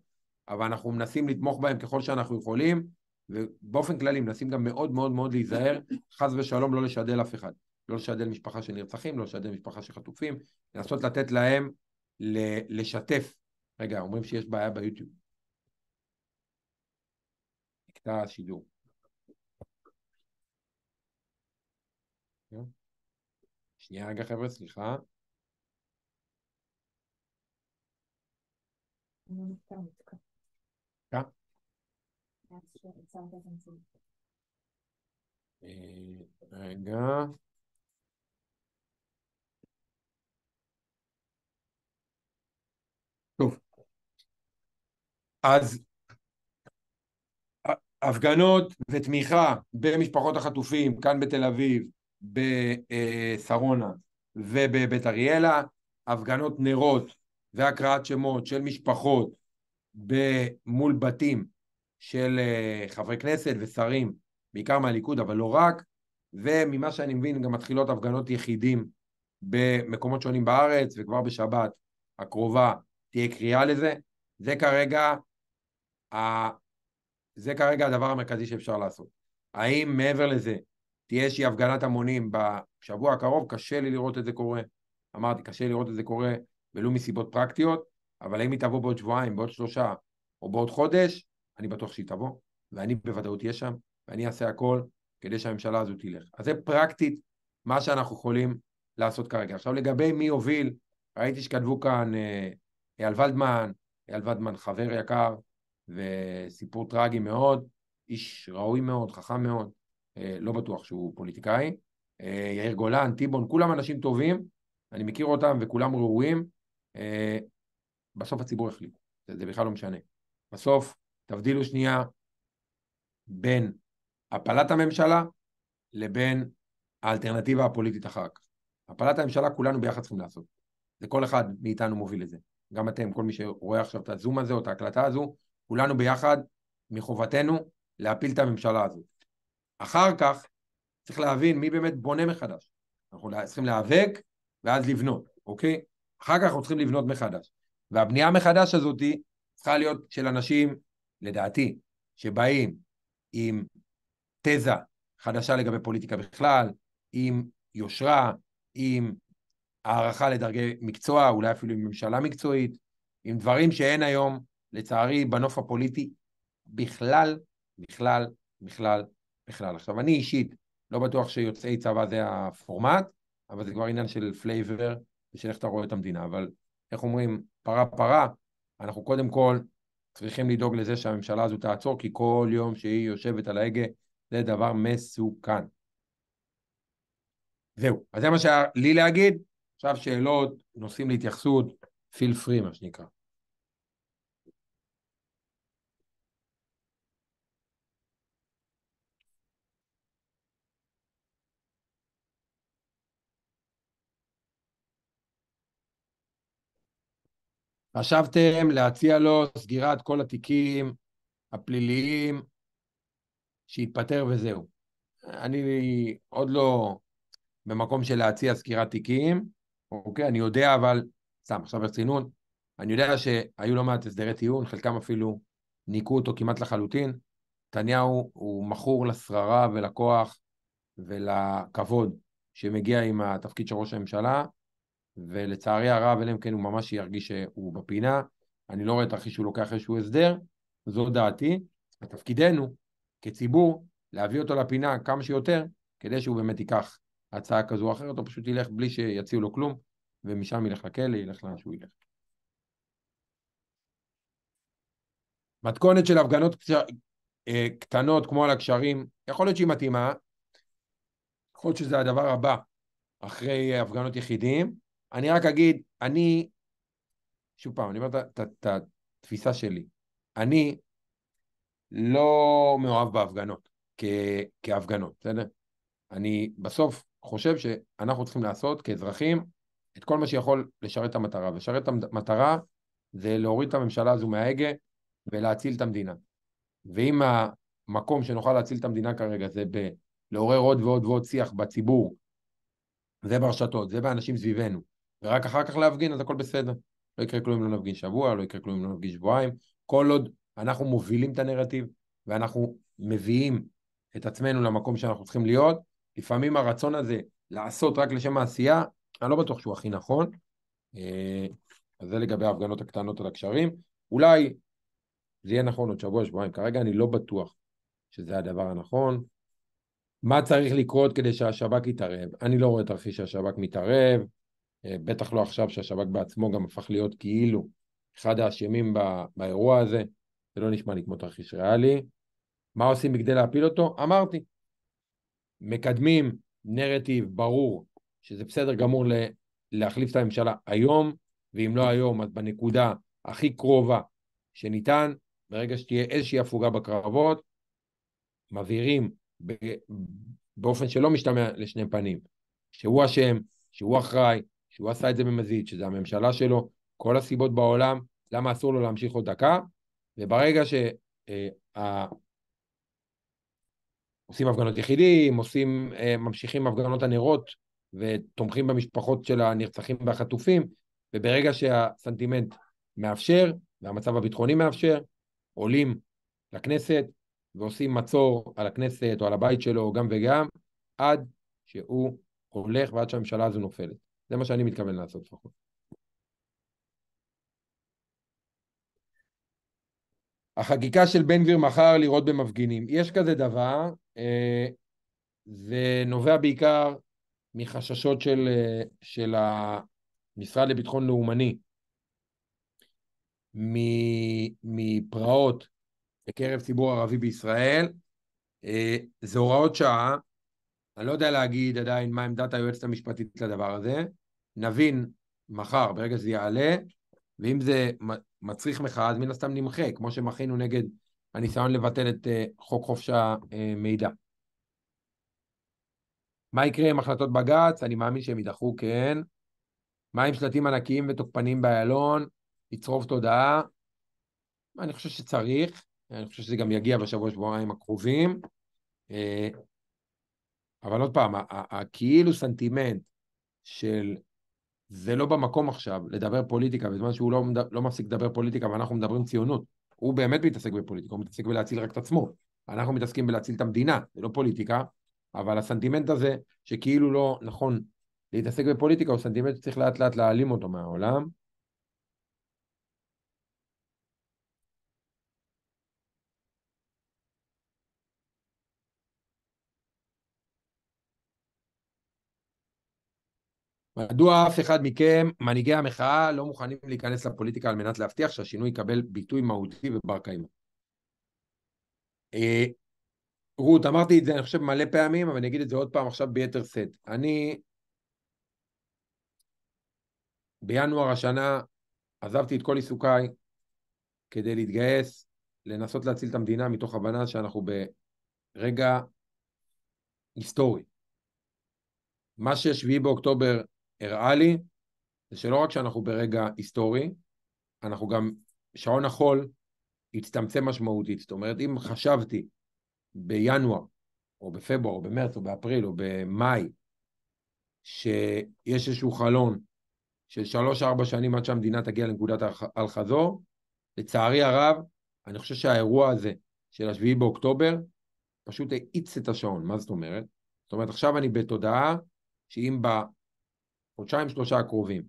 אבל אנחנו מנסים לתמוך בהם ככל שאנחנו יכולים, ובאופן כללי מנסים גם מאוד מאוד מאוד להיזהר, חס ושלום לא לשדל אף אחד. לא לשדל משפחה של נרצחים, לא לשדל משפחה של חטופים, לנסות לתת להם לשתף. רגע, אומרים שיש בעיה ביוטיוב. נקטע השידור. שנייה רגע חבר'ה, סליחה. נתקע, נתקע. אה, רגע. אז הפגנות ותמיכה במשפחות החטופים כאן בתל אביב, בשרונה אה, ובבית אריאלה, הפגנות נרות והקראת שמות של משפחות מול בתים של אה, חברי כנסת ושרים, בעיקר מהליכוד, אבל לא רק, וממה שאני מבין גם מתחילות הפגנות יחידים במקומות שונים בארץ, וכבר בשבת הקרובה תהיה קריאה לזה. זה כרגע, זה כרגע הדבר המרכזי שאפשר לעשות. האם מעבר לזה תהיה איזושהי הפגנת המונים בשבוע הקרוב? קשה לי לראות את זה קורה. אמרתי, קשה לראות את זה קורה ולו מסיבות פרקטיות, אבל האם היא תבוא בעוד שבועיים, בעוד שלושה או בעוד חודש, אני בטוח שהיא תבוא, ואני בוודאות אהיה שם, ואני אעשה הכל כדי שהממשלה הזו תלך. אז זה פרקטית מה שאנחנו יכולים לעשות כרגע. עכשיו לגבי מי הוביל, ראיתי שכתבו כאן אה, אייל ולדמן, אייל ולדמן חבר יקר וסיפור טרגי מאוד, איש ראוי מאוד, חכם מאוד, אה, לא בטוח שהוא פוליטיקאי, אה, יאיר גולן, טיבון, כולם אנשים טובים, אני מכיר אותם וכולם ראויים, אה, בסוף הציבור החליט, זה, זה בכלל לא משנה. בסוף תבדילו שנייה בין הפלת הממשלה לבין האלטרנטיבה הפוליטית אחר כך. הפלת הממשלה כולנו ביחד צריכים לעשות. זה כל אחד מאיתנו מוביל את זה. גם אתם, כל מי שרואה עכשיו את הזום הזה או את ההקלטה הזו, כולנו ביחד, מחובתנו להפיל את הממשלה הזאת. אחר כך צריך להבין מי באמת בונה מחדש. אנחנו צריכים להיאבק ואז לבנות, אוקיי? אחר כך אנחנו צריכים לבנות מחדש. והבנייה מחדש הזאתי צריכה להיות של אנשים לדעתי, שבאים עם תזה חדשה לגבי פוליטיקה בכלל, עם יושרה, עם הערכה לדרגי מקצוע, אולי אפילו עם ממשלה מקצועית, עם דברים שאין היום, לצערי, בנוף הפוליטי בכלל, בכלל, בכלל, בכלל. עכשיו, אני אישית לא בטוח שיוצאי צבא זה הפורמט, אבל זה כבר עניין של פלייבר ושל איך אתה רואה את המדינה. אבל איך אומרים, פרה פרה, אנחנו קודם כל צריכים לדאוג לזה שהממשלה הזו תעצור, כי כל יום שהיא יושבת על ההגה זה דבר מסוכן. זהו, אז זה מה שהיה לי להגיד. עכשיו שאלות, נושאים להתייחסות, פיל פרי מה שנקרא. חשבתם להציע לו סגירת כל התיקים הפליליים, שיתפטר וזהו. אני עוד לא במקום של להציע סגירת תיקים, אוקיי? אני יודע, אבל, סתם, עכשיו ברצינות, אני יודע שהיו לא מעט הסדרי טיעון, חלקם אפילו ניקו אותו כמעט לחלוטין. נתניהו הוא מכור לשררה ולכוח ולכבוד שמגיע עם התפקיד של ראש הממשלה, ולצערי הרב, אלא אם כן הוא ממש ירגיש שהוא בפינה, אני לא רואה תרחיש שהוא לוקח איזשהו הסדר, זו דעתי. ותפקידנו כציבור להביא אותו לפינה כמה שיותר, כדי שהוא באמת ייקח הצעה כזו או אחרת, או פשוט ילך בלי שיציעו לו כלום, ומשם ילך לכלא, ילך לאן שהוא ילך. מתכונת של הפגנות אה, קטנות כמו על הקשרים, יכול להיות שהיא מתאימה, יכול להיות שזה הדבר הבא אחרי הפגנות יחידים, אני רק אגיד, אני, שוב פעם, אני אומר את התפיסה שלי. אני לא מאוהב בהפגנות, כ, כהפגנות, בסדר? אני בסוף חושב שאנחנו צריכים לעשות כאזרחים את כל מה שיכול לשרת את המטרה, ולשרת את המטרה זה להוריד את הממשלה הזו מההגה ולהציל את המדינה. ואם המקום שנוכל להציל את המדינה כרגע זה בלעורר עוד ועוד ועוד שיח בציבור, זה ברשתות, זה באנשים סביבנו, ורק אחר כך להפגין, אז הכל בסדר. לא יקרה כלום אם לא נפגין שבוע, לא יקרה כלום אם לא נפגין שבועיים. כל עוד אנחנו מובילים את הנרטיב ואנחנו מביאים את עצמנו למקום שאנחנו צריכים להיות, לפעמים הרצון הזה לעשות רק לשם העשייה, אני לא בטוח שהוא הכי נכון. אה, אז זה לגבי ההפגנות הקטנות על הקשרים. אולי זה יהיה נכון עוד שבוע, שבועיים. כרגע אני לא בטוח שזה הדבר הנכון. מה צריך לקרות כדי שהשב"כ יתערב? אני לא רואה תרחיש שהשב"כ מתערב. אה, בטח לא עכשיו שהשב"כ בעצמו גם הפך להיות כאילו אחד האשמים באירוע הזה, זה לא נשמע לי כמו תרחיש ריאלי. מה עושים בכדי להפיל אותו? אמרתי. מקדמים נרטיב ברור שזה בסדר גמור להחליף את הממשלה היום, ואם לא היום אז בנקודה הכי קרובה שניתן, ברגע שתהיה איזושהי הפוגה בקרבות, מבהירים באופן שלא משתמע לשני פנים, שהוא אשם, שהוא אחראי, שהוא עשה את זה במזיד, שזה הממשלה שלו, כל הסיבות בעולם, למה אסור לו להמשיך עוד דקה, וברגע שעושים אה, הפגנות יחידים, עושים, אה, ממשיכים הפגנות הנרות ותומכים במשפחות של הנרצחים והחטופים, וברגע שהסנטימנט מאפשר והמצב הביטחוני מאפשר, עולים לכנסת ועושים מצור על הכנסת או על הבית שלו, גם וגם, עד שהוא הולך ועד שהממשלה הזו נופלת. זה מה שאני מתכוון לעשות לפחות. החקיקה של בן גביר מחר לראות במפגינים. יש כזה דבר, אה, זה נובע בעיקר מחששות של, אה, של המשרד לביטחון לאומני, מפרעות בקרב ציבור ערבי בישראל. אה, זה הוראות שעה, אני לא יודע להגיד עדיין מה עמדת היועצת המשפטית לדבר הזה, נבין מחר, ברגע שזה יעלה, ואם זה מצריך מחאה, אז מן הסתם נמחה, כמו שמחינו נגד הניסיון לבטל את אה, חוק חופש המידע. אה, מה יקרה עם החלטות בג"ץ? אני מאמין שהם יידחו, כן. מה עם שלטים ענקיים ותוקפנים באיילון? יצרוב תודעה. אני חושב שצריך, אני חושב שזה גם יגיע בשבוע-שבועיים הקרובים. אה, אבל עוד פעם, הכאילו סנטימנט של זה לא במקום עכשיו לדבר פוליטיקה, בזמן שהוא לא, לא מפסיק לדבר פוליטיקה ואנחנו מדברים ציונות. הוא באמת מתעסק בפוליטיקה, הוא מתעסק בלהציל רק את עצמו. אנחנו מתעסקים בלהציל את המדינה, זה לא פוליטיקה, אבל הסנטימנט הזה, שכאילו לא נכון להתעסק בפוליטיקה, הוא סנטימנט שצריך לאט לאט להעלים אותו מהעולם. מדוע אף אחד מכם, מנהיגי המחאה, לא מוכנים להיכנס לפוליטיקה על מנת להבטיח שהשינוי יקבל ביטוי מהותי ובר קיימא? אה, רות, אמרתי את זה אני חושב מלא פעמים, אבל אני אגיד את זה עוד פעם עכשיו ביתר שאת. אני בינואר השנה עזבתי את כל עיסוקיי כדי להתגייס, לנסות להציל את המדינה מתוך הבנה שאנחנו ברגע היסטורי. מה ששביעי באוקטובר הראה לי זה שלא רק שאנחנו ברגע היסטורי, אנחנו גם, שעון החול הצטמצם משמעותית. זאת אומרת, אם חשבתי בינואר, או בפברואר, או במרץ, או באפריל, או במאי, שיש איזשהו חלון של שלוש-ארבע שנים עד שהמדינה תגיע לנקודת אל חזור לצערי הרב, אני חושב שהאירוע הזה של השביעי באוקטובר פשוט האיץ את השעון. מה זאת אומרת? זאת אומרת, עכשיו אני בתודעה שאם חודשיים שלושה הקרובים,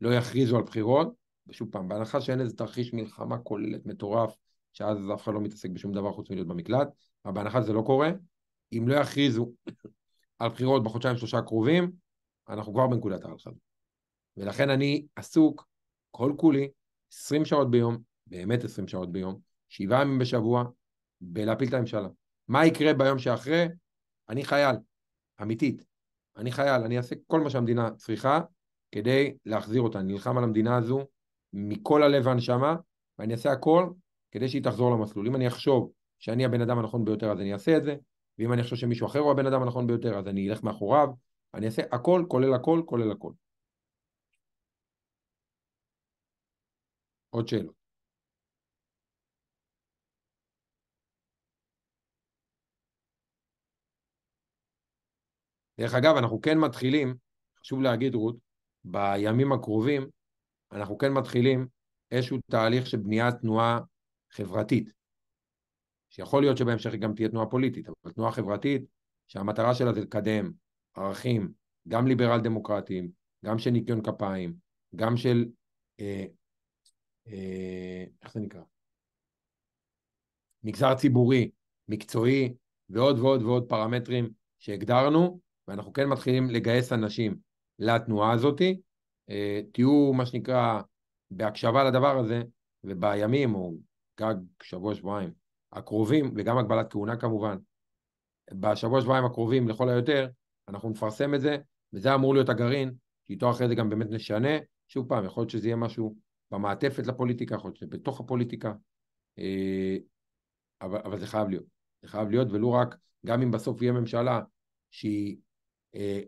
לא יכריזו על בחירות, ושוב פעם, בהנחה שאין איזה תרחיש מלחמה כוללת מטורף, שאז אף אחד לא מתעסק בשום דבר חוץ מלהיות במקלט, אבל בהנחה שזה לא קורה, אם לא יכריזו על בחירות בחודשיים שלושה הקרובים, אנחנו כבר בנקודת ההלכה. ולכן אני עסוק כל כולי 20 שעות ביום, באמת 20 שעות ביום, שבעה ימים בשבוע, בלהפיל את הממשלה. מה יקרה ביום שאחרי? אני חייל, אמיתית. אני חייל, אני אעשה כל מה שהמדינה צריכה כדי להחזיר אותה. אני נלחם על המדינה הזו מכל הלב והנשמה, ואני אעשה הכל כדי שהיא תחזור למסלול. אם אני אחשוב שאני הבן אדם הנכון ביותר, אז אני אעשה את זה, ואם אני אחשוב שמישהו אחר הוא הבן אדם הנכון ביותר, אז אני אלך מאחוריו. אני אעשה הכל, כולל הכל, כולל הכל. עוד שאלות. דרך אגב, אנחנו כן מתחילים, חשוב להגיד רות, בימים הקרובים, אנחנו כן מתחילים איזשהו תהליך של בניית תנועה חברתית, שיכול להיות שבהמשך היא גם תהיה תנועה פוליטית, אבל תנועה חברתית שהמטרה שלה זה לקדם ערכים, גם ליברל דמוקרטיים, גם של ניקיון כפיים, גם של, אה, אה, איך זה נקרא? מגזר ציבורי, מקצועי, ועוד ועוד ועוד פרמטרים שהגדרנו, ואנחנו כן מתחילים לגייס אנשים לתנועה הזאת, אה, תהיו, מה שנקרא, בהקשבה לדבר הזה, ובימים, או גג שבוע, שבועיים הקרובים, וגם הגבלת כהונה כמובן, בשבוע, שבועיים הקרובים לכל היותר, אנחנו נפרסם את זה, וזה אמור להיות הגרעין, שאיתו אחרי זה גם באמת נשנה. שוב פעם, יכול להיות שזה יהיה משהו במעטפת לפוליטיקה, יכול להיות שזה בתוך הפוליטיקה, אה, אבל, אבל זה חייב להיות. זה חייב להיות, ולו רק, גם אם בסוף יהיה ממשלה שהיא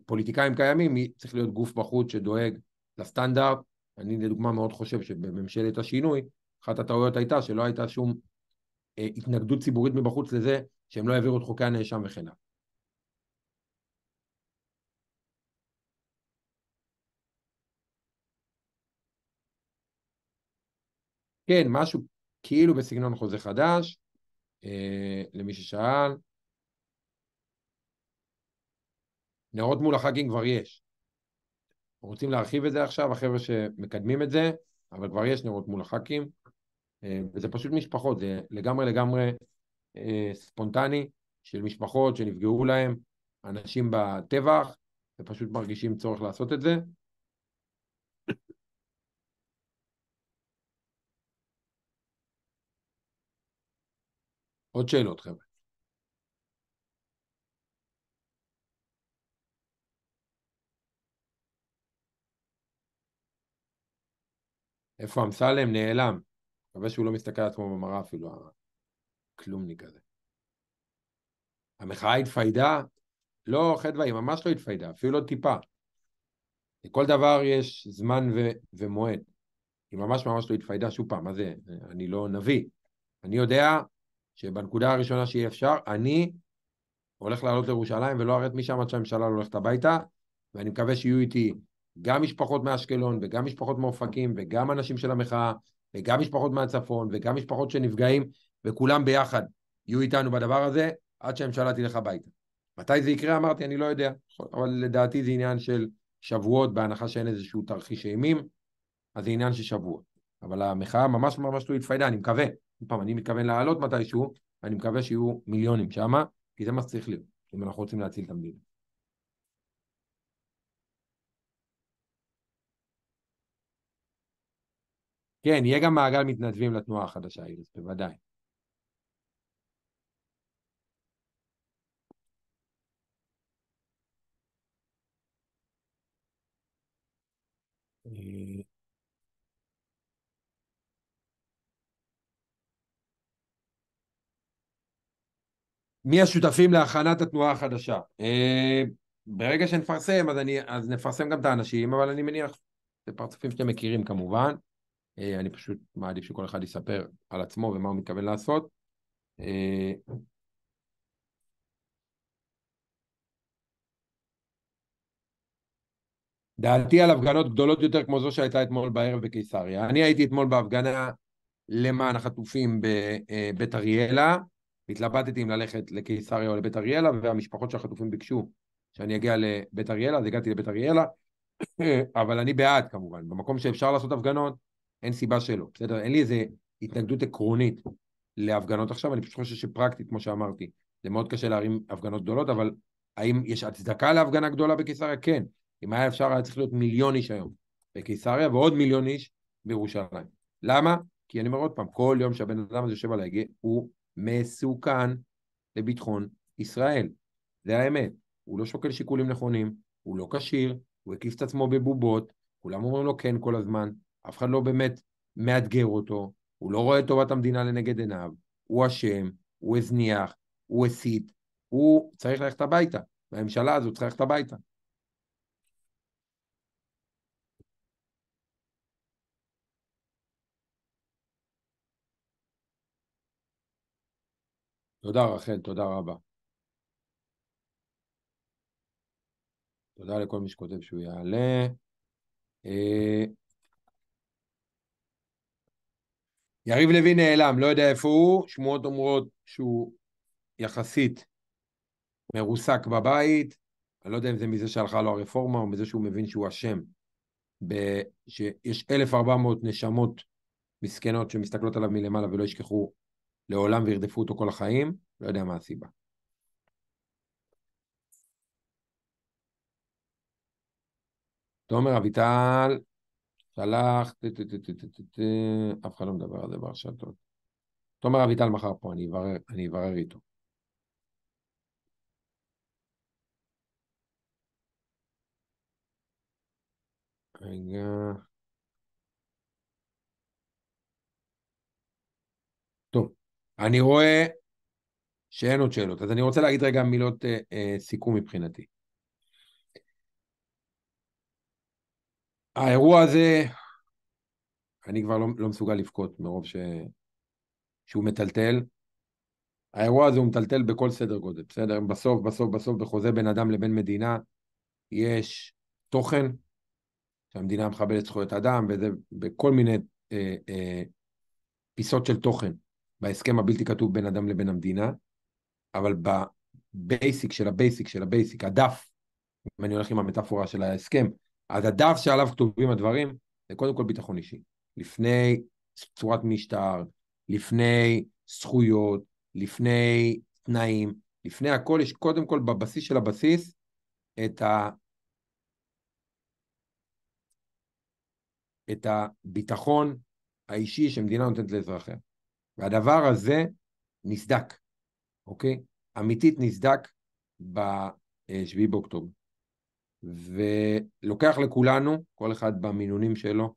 פוליטיקאים קיימים, צריך להיות גוף בחוץ שדואג לסטנדרט. אני לדוגמה מאוד חושב שבממשלת השינוי, אחת הטעויות הייתה שלא הייתה שום אה, התנגדות ציבורית מבחוץ לזה שהם לא העבירו את חוקי הנאשם וכן הלאה. כן, משהו כאילו בסגנון חוזה חדש, אה, למי ששאל. נרות מול החגים כבר יש. רוצים להרחיב את זה עכשיו, החבר'ה שמקדמים את זה, אבל כבר יש נרות מול החגים, אה, וזה פשוט משפחות, זה לגמרי לגמרי אה, ספונטני של משפחות שנפגעו להם אנשים בטבח, ופשוט מרגישים צורך לעשות את זה. עוד שאלות, חבר'ה. איפה אמסלם? נעלם. מקווה שהוא לא מסתכל על עצמו במראה אפילו, הכלומניק הזה. המחאה התפיידה? לא, חדווה, היא ממש לא התפיידה, אפילו לא טיפה. לכל דבר יש זמן ו- ומועד. היא ממש ממש לא התפיידה שוב פעם, מה זה? אני לא נביא. אני יודע שבנקודה הראשונה שאי אפשר, אני הולך לעלות לירושלים ולא ארד משם עד שהממשלה לא הולכת הביתה, ואני מקווה שיהיו איתי גם משפחות מאשקלון וגם משפחות מאופקים וגם אנשים של המחאה וגם משפחות מהצפון וגם משפחות שנפגעים וכולם ביחד יהיו איתנו בדבר הזה עד שהממשלה תלך הביתה. מתי זה יקרה אמרתי אני לא יודע, אבל לדעתי זה עניין של שבועות בהנחה שאין איזשהו תרחיש אימים, אז זה עניין של שבועות. אבל המחאה ממש ממש תלוי לא התפיידה, אני מקווה, עוד פעם אני מתכוון לעלות מתישהו, ואני מקווה שיהיו מיליונים שמה, כי זה מה שצריך להיות, אם אנחנו רוצים להציל את המדינה. כן, יהיה גם מעגל מתנדבים לתנועה החדשה, איריס, בוודאי. מי השותפים להכנת התנועה החדשה? אה, ברגע שנפרסם, אז, אני, אז נפרסם גם את האנשים, אבל אני מניח, זה פרצופים שאתם מכירים כמובן. אה, אני פשוט מעדיף שכל אחד יספר על עצמו ומה הוא מתכוון לעשות. אה, דעתי על הפגנות גדולות יותר כמו זו שהייתה אתמול בערב בקיסריה. אני הייתי אתמול בהפגנה למען החטופים בבית אה, אריאלה, התלבטתי אם ללכת לקיסריה או לבית אריאלה, והמשפחות של החטופים ביקשו שאני אגיע לבית אריאלה, אז הגעתי לבית אריאלה, אבל אני בעד כמובן, במקום שאפשר לעשות הפגנות, אין סיבה שלא, בסדר? אין לי איזה התנגדות עקרונית להפגנות עכשיו, אני פשוט חושב שפרקטית, כמו שאמרתי, זה מאוד קשה להרים הפגנות גדולות, אבל האם יש הצדקה להפגנה גדולה בקיסריה? כן. אם היה אפשר, היה צריך להיות מיליון איש היום בקיסריה ועוד מיליון איש בירושלים. למה? כי אני אומר עוד פעם, כל יום שהבן אדם הזה יושב על ההגה, הוא מסוכן לביטחון ישראל. זה האמת. הוא לא שוקל שיקולים נכונים, הוא לא כשיר, הוא הקיף את עצמו בבובות, כולם אומרים לו כן כל הזמן, אף אחד לא באמת מאתגר אותו, הוא לא רואה את טובת המדינה לנגד עיניו, הוא אשם, הוא הזניח, הוא הסית, הוא צריך ללכת הביתה, והממשלה הזו צריכה ללכת הביתה. תודה רחל, תודה רבה. תודה לכל מי שכותב שהוא יעלה. אה, יריב לוין נעלם, לא יודע איפה הוא, שמועות אומרות שהוא יחסית מרוסק בבית, אני לא יודע אם זה מזה שהלכה לו הרפורמה או מזה שהוא מבין שהוא אשם, שיש 1,400 נשמות מסכנות שמסתכלות עליו מלמעלה ולא ישכחו לעולם וירדפו אותו כל החיים, לא יודע מה הסיבה. תומר אביטל, שלח, אף אחד לא מדבר על זה ברשתות. תומר אביטל מחר פה, אני אברר איתו. רגע. טוב, אני רואה שאין עוד שאלות, אז אני רוצה להגיד רגע מילות אה, אה, סיכום מבחינתי. האירוע הזה, אני כבר לא, לא מסוגל לבכות מרוב ש... שהוא מטלטל. האירוע הזה הוא מטלטל בכל סדר גודל, בסדר? בסוף, בסוף, בסוף, בחוזה בין אדם לבין מדינה, יש תוכן, שהמדינה מכבדת זכויות אדם, וזה בכל מיני אה, אה, פיסות של תוכן בהסכם הבלתי כתוב בין אדם לבין המדינה, אבל בבייסיק של הבייסיק של הבייסיק, הדף, אם אני הולך עם המטאפורה של ההסכם, אז הדף שעליו כתובים הדברים, זה קודם כל ביטחון אישי. לפני צורת משטר, לפני זכויות, לפני תנאים, לפני הכל יש קודם כל בבסיס של הבסיס את ה... את הביטחון האישי שמדינה נותנת לאזרחיה. והדבר הזה נסדק, אוקיי? אמיתית נסדק ב-7 אה, באוקטובר. ולוקח לכולנו, כל אחד במינונים שלו,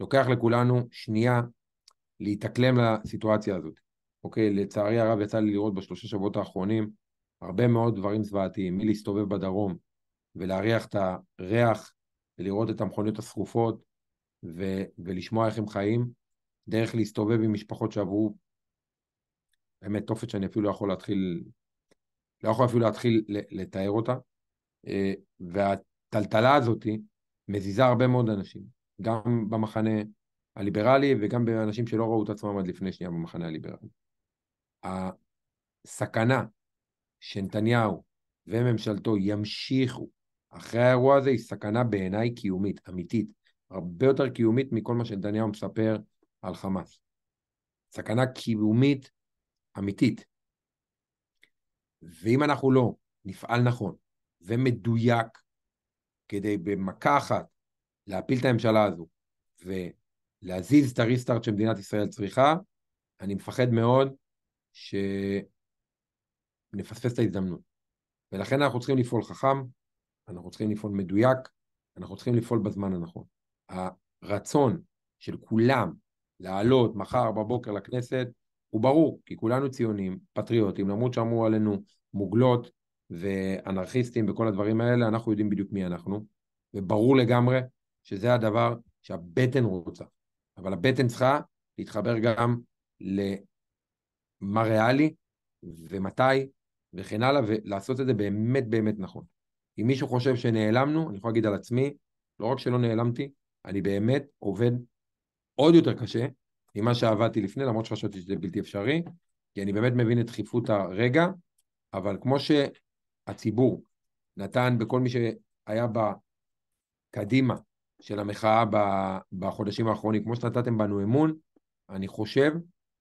לוקח לכולנו שנייה להתאקלם לסיטואציה הזאת. אוקיי, לצערי הרב יצא לי לראות בשלושה שבועות האחרונים הרבה מאוד דברים זוועתיים, מלהסתובב בדרום ולהריח את הריח ולראות את המכוניות השרופות ו- ולשמוע איך הם חיים, דרך להסתובב עם משפחות שעברו באמת תופת שאני אפילו לא יכול להתחיל, לא יכול אפילו להתחיל לתאר אותה, אה, והטלטלה הזאת מזיזה הרבה מאוד אנשים, גם במחנה הליברלי וגם באנשים שלא ראו את עצמם עד לפני שנייה במחנה הליברלי. הסכנה שנתניהו וממשלתו ימשיכו אחרי האירוע הזה היא סכנה בעיניי קיומית, אמיתית, הרבה יותר קיומית מכל מה שנתניהו מספר על חמאס. סכנה קיומית אמיתית. ואם אנחנו לא נפעל נכון ומדויק כדי במכה אחת להפיל את הממשלה הזו ולהזיז את הריסטארט שמדינת ישראל צריכה, אני מפחד מאוד שנפספס את ההזדמנות. ולכן אנחנו צריכים לפעול חכם, אנחנו צריכים לפעול מדויק, אנחנו צריכים לפעול בזמן הנכון. הרצון של כולם לעלות מחר בבוקר לכנסת הוא ברור, כי כולנו ציונים, פטריוטים, למרות שאמרו עלינו מוגלות, ואנרכיסטים וכל הדברים האלה, אנחנו יודעים בדיוק מי אנחנו, וברור לגמרי שזה הדבר שהבטן רוצה. אבל הבטן צריכה להתחבר גם למה ריאלי ומתי וכן הלאה, ולעשות את זה באמת באמת נכון. אם מישהו חושב שנעלמנו, אני יכול להגיד על עצמי, לא רק שלא נעלמתי, אני באמת עובד עוד יותר קשה ממה שעבדתי לפני, למרות שחשבתי שזה בלתי אפשרי, כי אני באמת מבין את דחיפות הרגע, אבל כמו הציבור נתן בכל מי שהיה בקדימה של המחאה בחודשים האחרונים, כמו שנתתם בנו אמון, אני חושב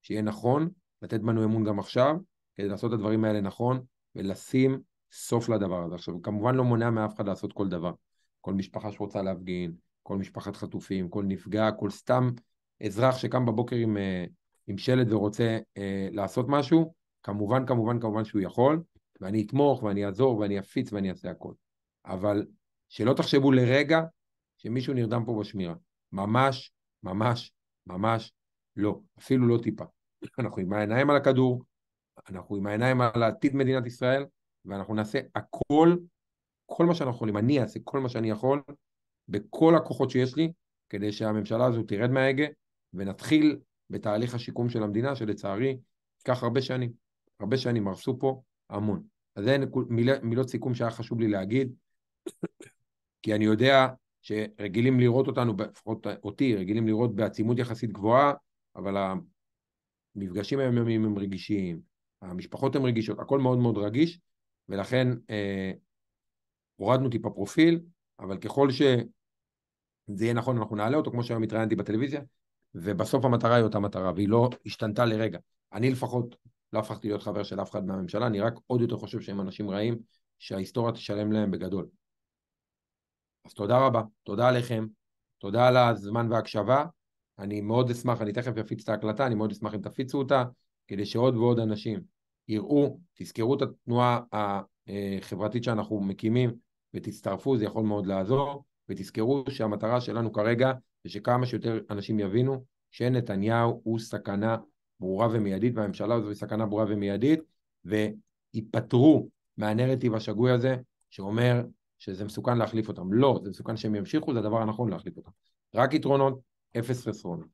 שיהיה נכון לתת בנו אמון גם עכשיו, כדי לעשות את הדברים האלה נכון ולשים סוף לדבר הזה. עכשיו, כמובן לא מונע מאף אחד לעשות כל דבר. כל משפחה שרוצה להפגין, כל משפחת חטופים, כל נפגע, כל סתם אזרח שקם בבוקר עם, אה, עם שלט ורוצה אה, לעשות משהו, כמובן, כמובן, כמובן שהוא יכול, ואני אתמוך, ואני אעזור, ואני אפיץ, ואני אעשה הכול. אבל שלא תחשבו לרגע שמישהו נרדם פה בשמירה. ממש, ממש, ממש לא. אפילו לא טיפה. אנחנו עם העיניים על הכדור, אנחנו עם העיניים על עתיד מדינת ישראל, ואנחנו נעשה הכל, כל מה שאנחנו יכולים. אני אעשה כל מה שאני יכול, בכל הכוחות שיש לי, כדי שהממשלה הזו תרד מההגה, ונתחיל בתהליך השיקום של המדינה, שלצערי, ייקח הרבה שנים. הרבה שנים הרסו פה המון. אז זה מיל, מילות סיכום שהיה חשוב לי להגיד, כי אני יודע שרגילים לראות אותנו, לפחות אותי, רגילים לראות בעצימות יחסית גבוהה, אבל המפגשים היומיומיים הם רגישים, המשפחות הן רגישות, הכל מאוד מאוד רגיש, ולכן אה, הורדנו טיפה פרופיל, אבל ככל שזה יהיה נכון אנחנו נעלה אותו, כמו שהיום התראיינתי בטלוויזיה, ובסוף המטרה היא אותה מטרה, והיא לא השתנתה לרגע. אני לפחות לא הפכתי להיות חבר של אף אחד מהממשלה, אני רק עוד יותר חושב שהם אנשים רעים, שההיסטוריה תשלם להם בגדול. אז תודה רבה, תודה עליכם, תודה על הזמן וההקשבה. אני מאוד אשמח, אני תכף אפיץ את ההקלטה, אני מאוד אשמח אם תפיצו אותה, כדי שעוד ועוד אנשים יראו, תזכרו את התנועה החברתית שאנחנו מקימים ותצטרפו, זה יכול מאוד לעזור, ותזכרו שהמטרה שלנו כרגע זה שכמה שיותר אנשים יבינו שנתניהו הוא סכנה ברורה ומיידית, והממשלה הזו היא סכנה ברורה ומיידית, וייפטרו מהנרטיב השגוי הזה, שאומר שזה מסוכן להחליף אותם. לא, זה מסוכן שהם ימשיכו, זה הדבר הנכון להחליף אותם. רק יתרונות, אפס חסרונות.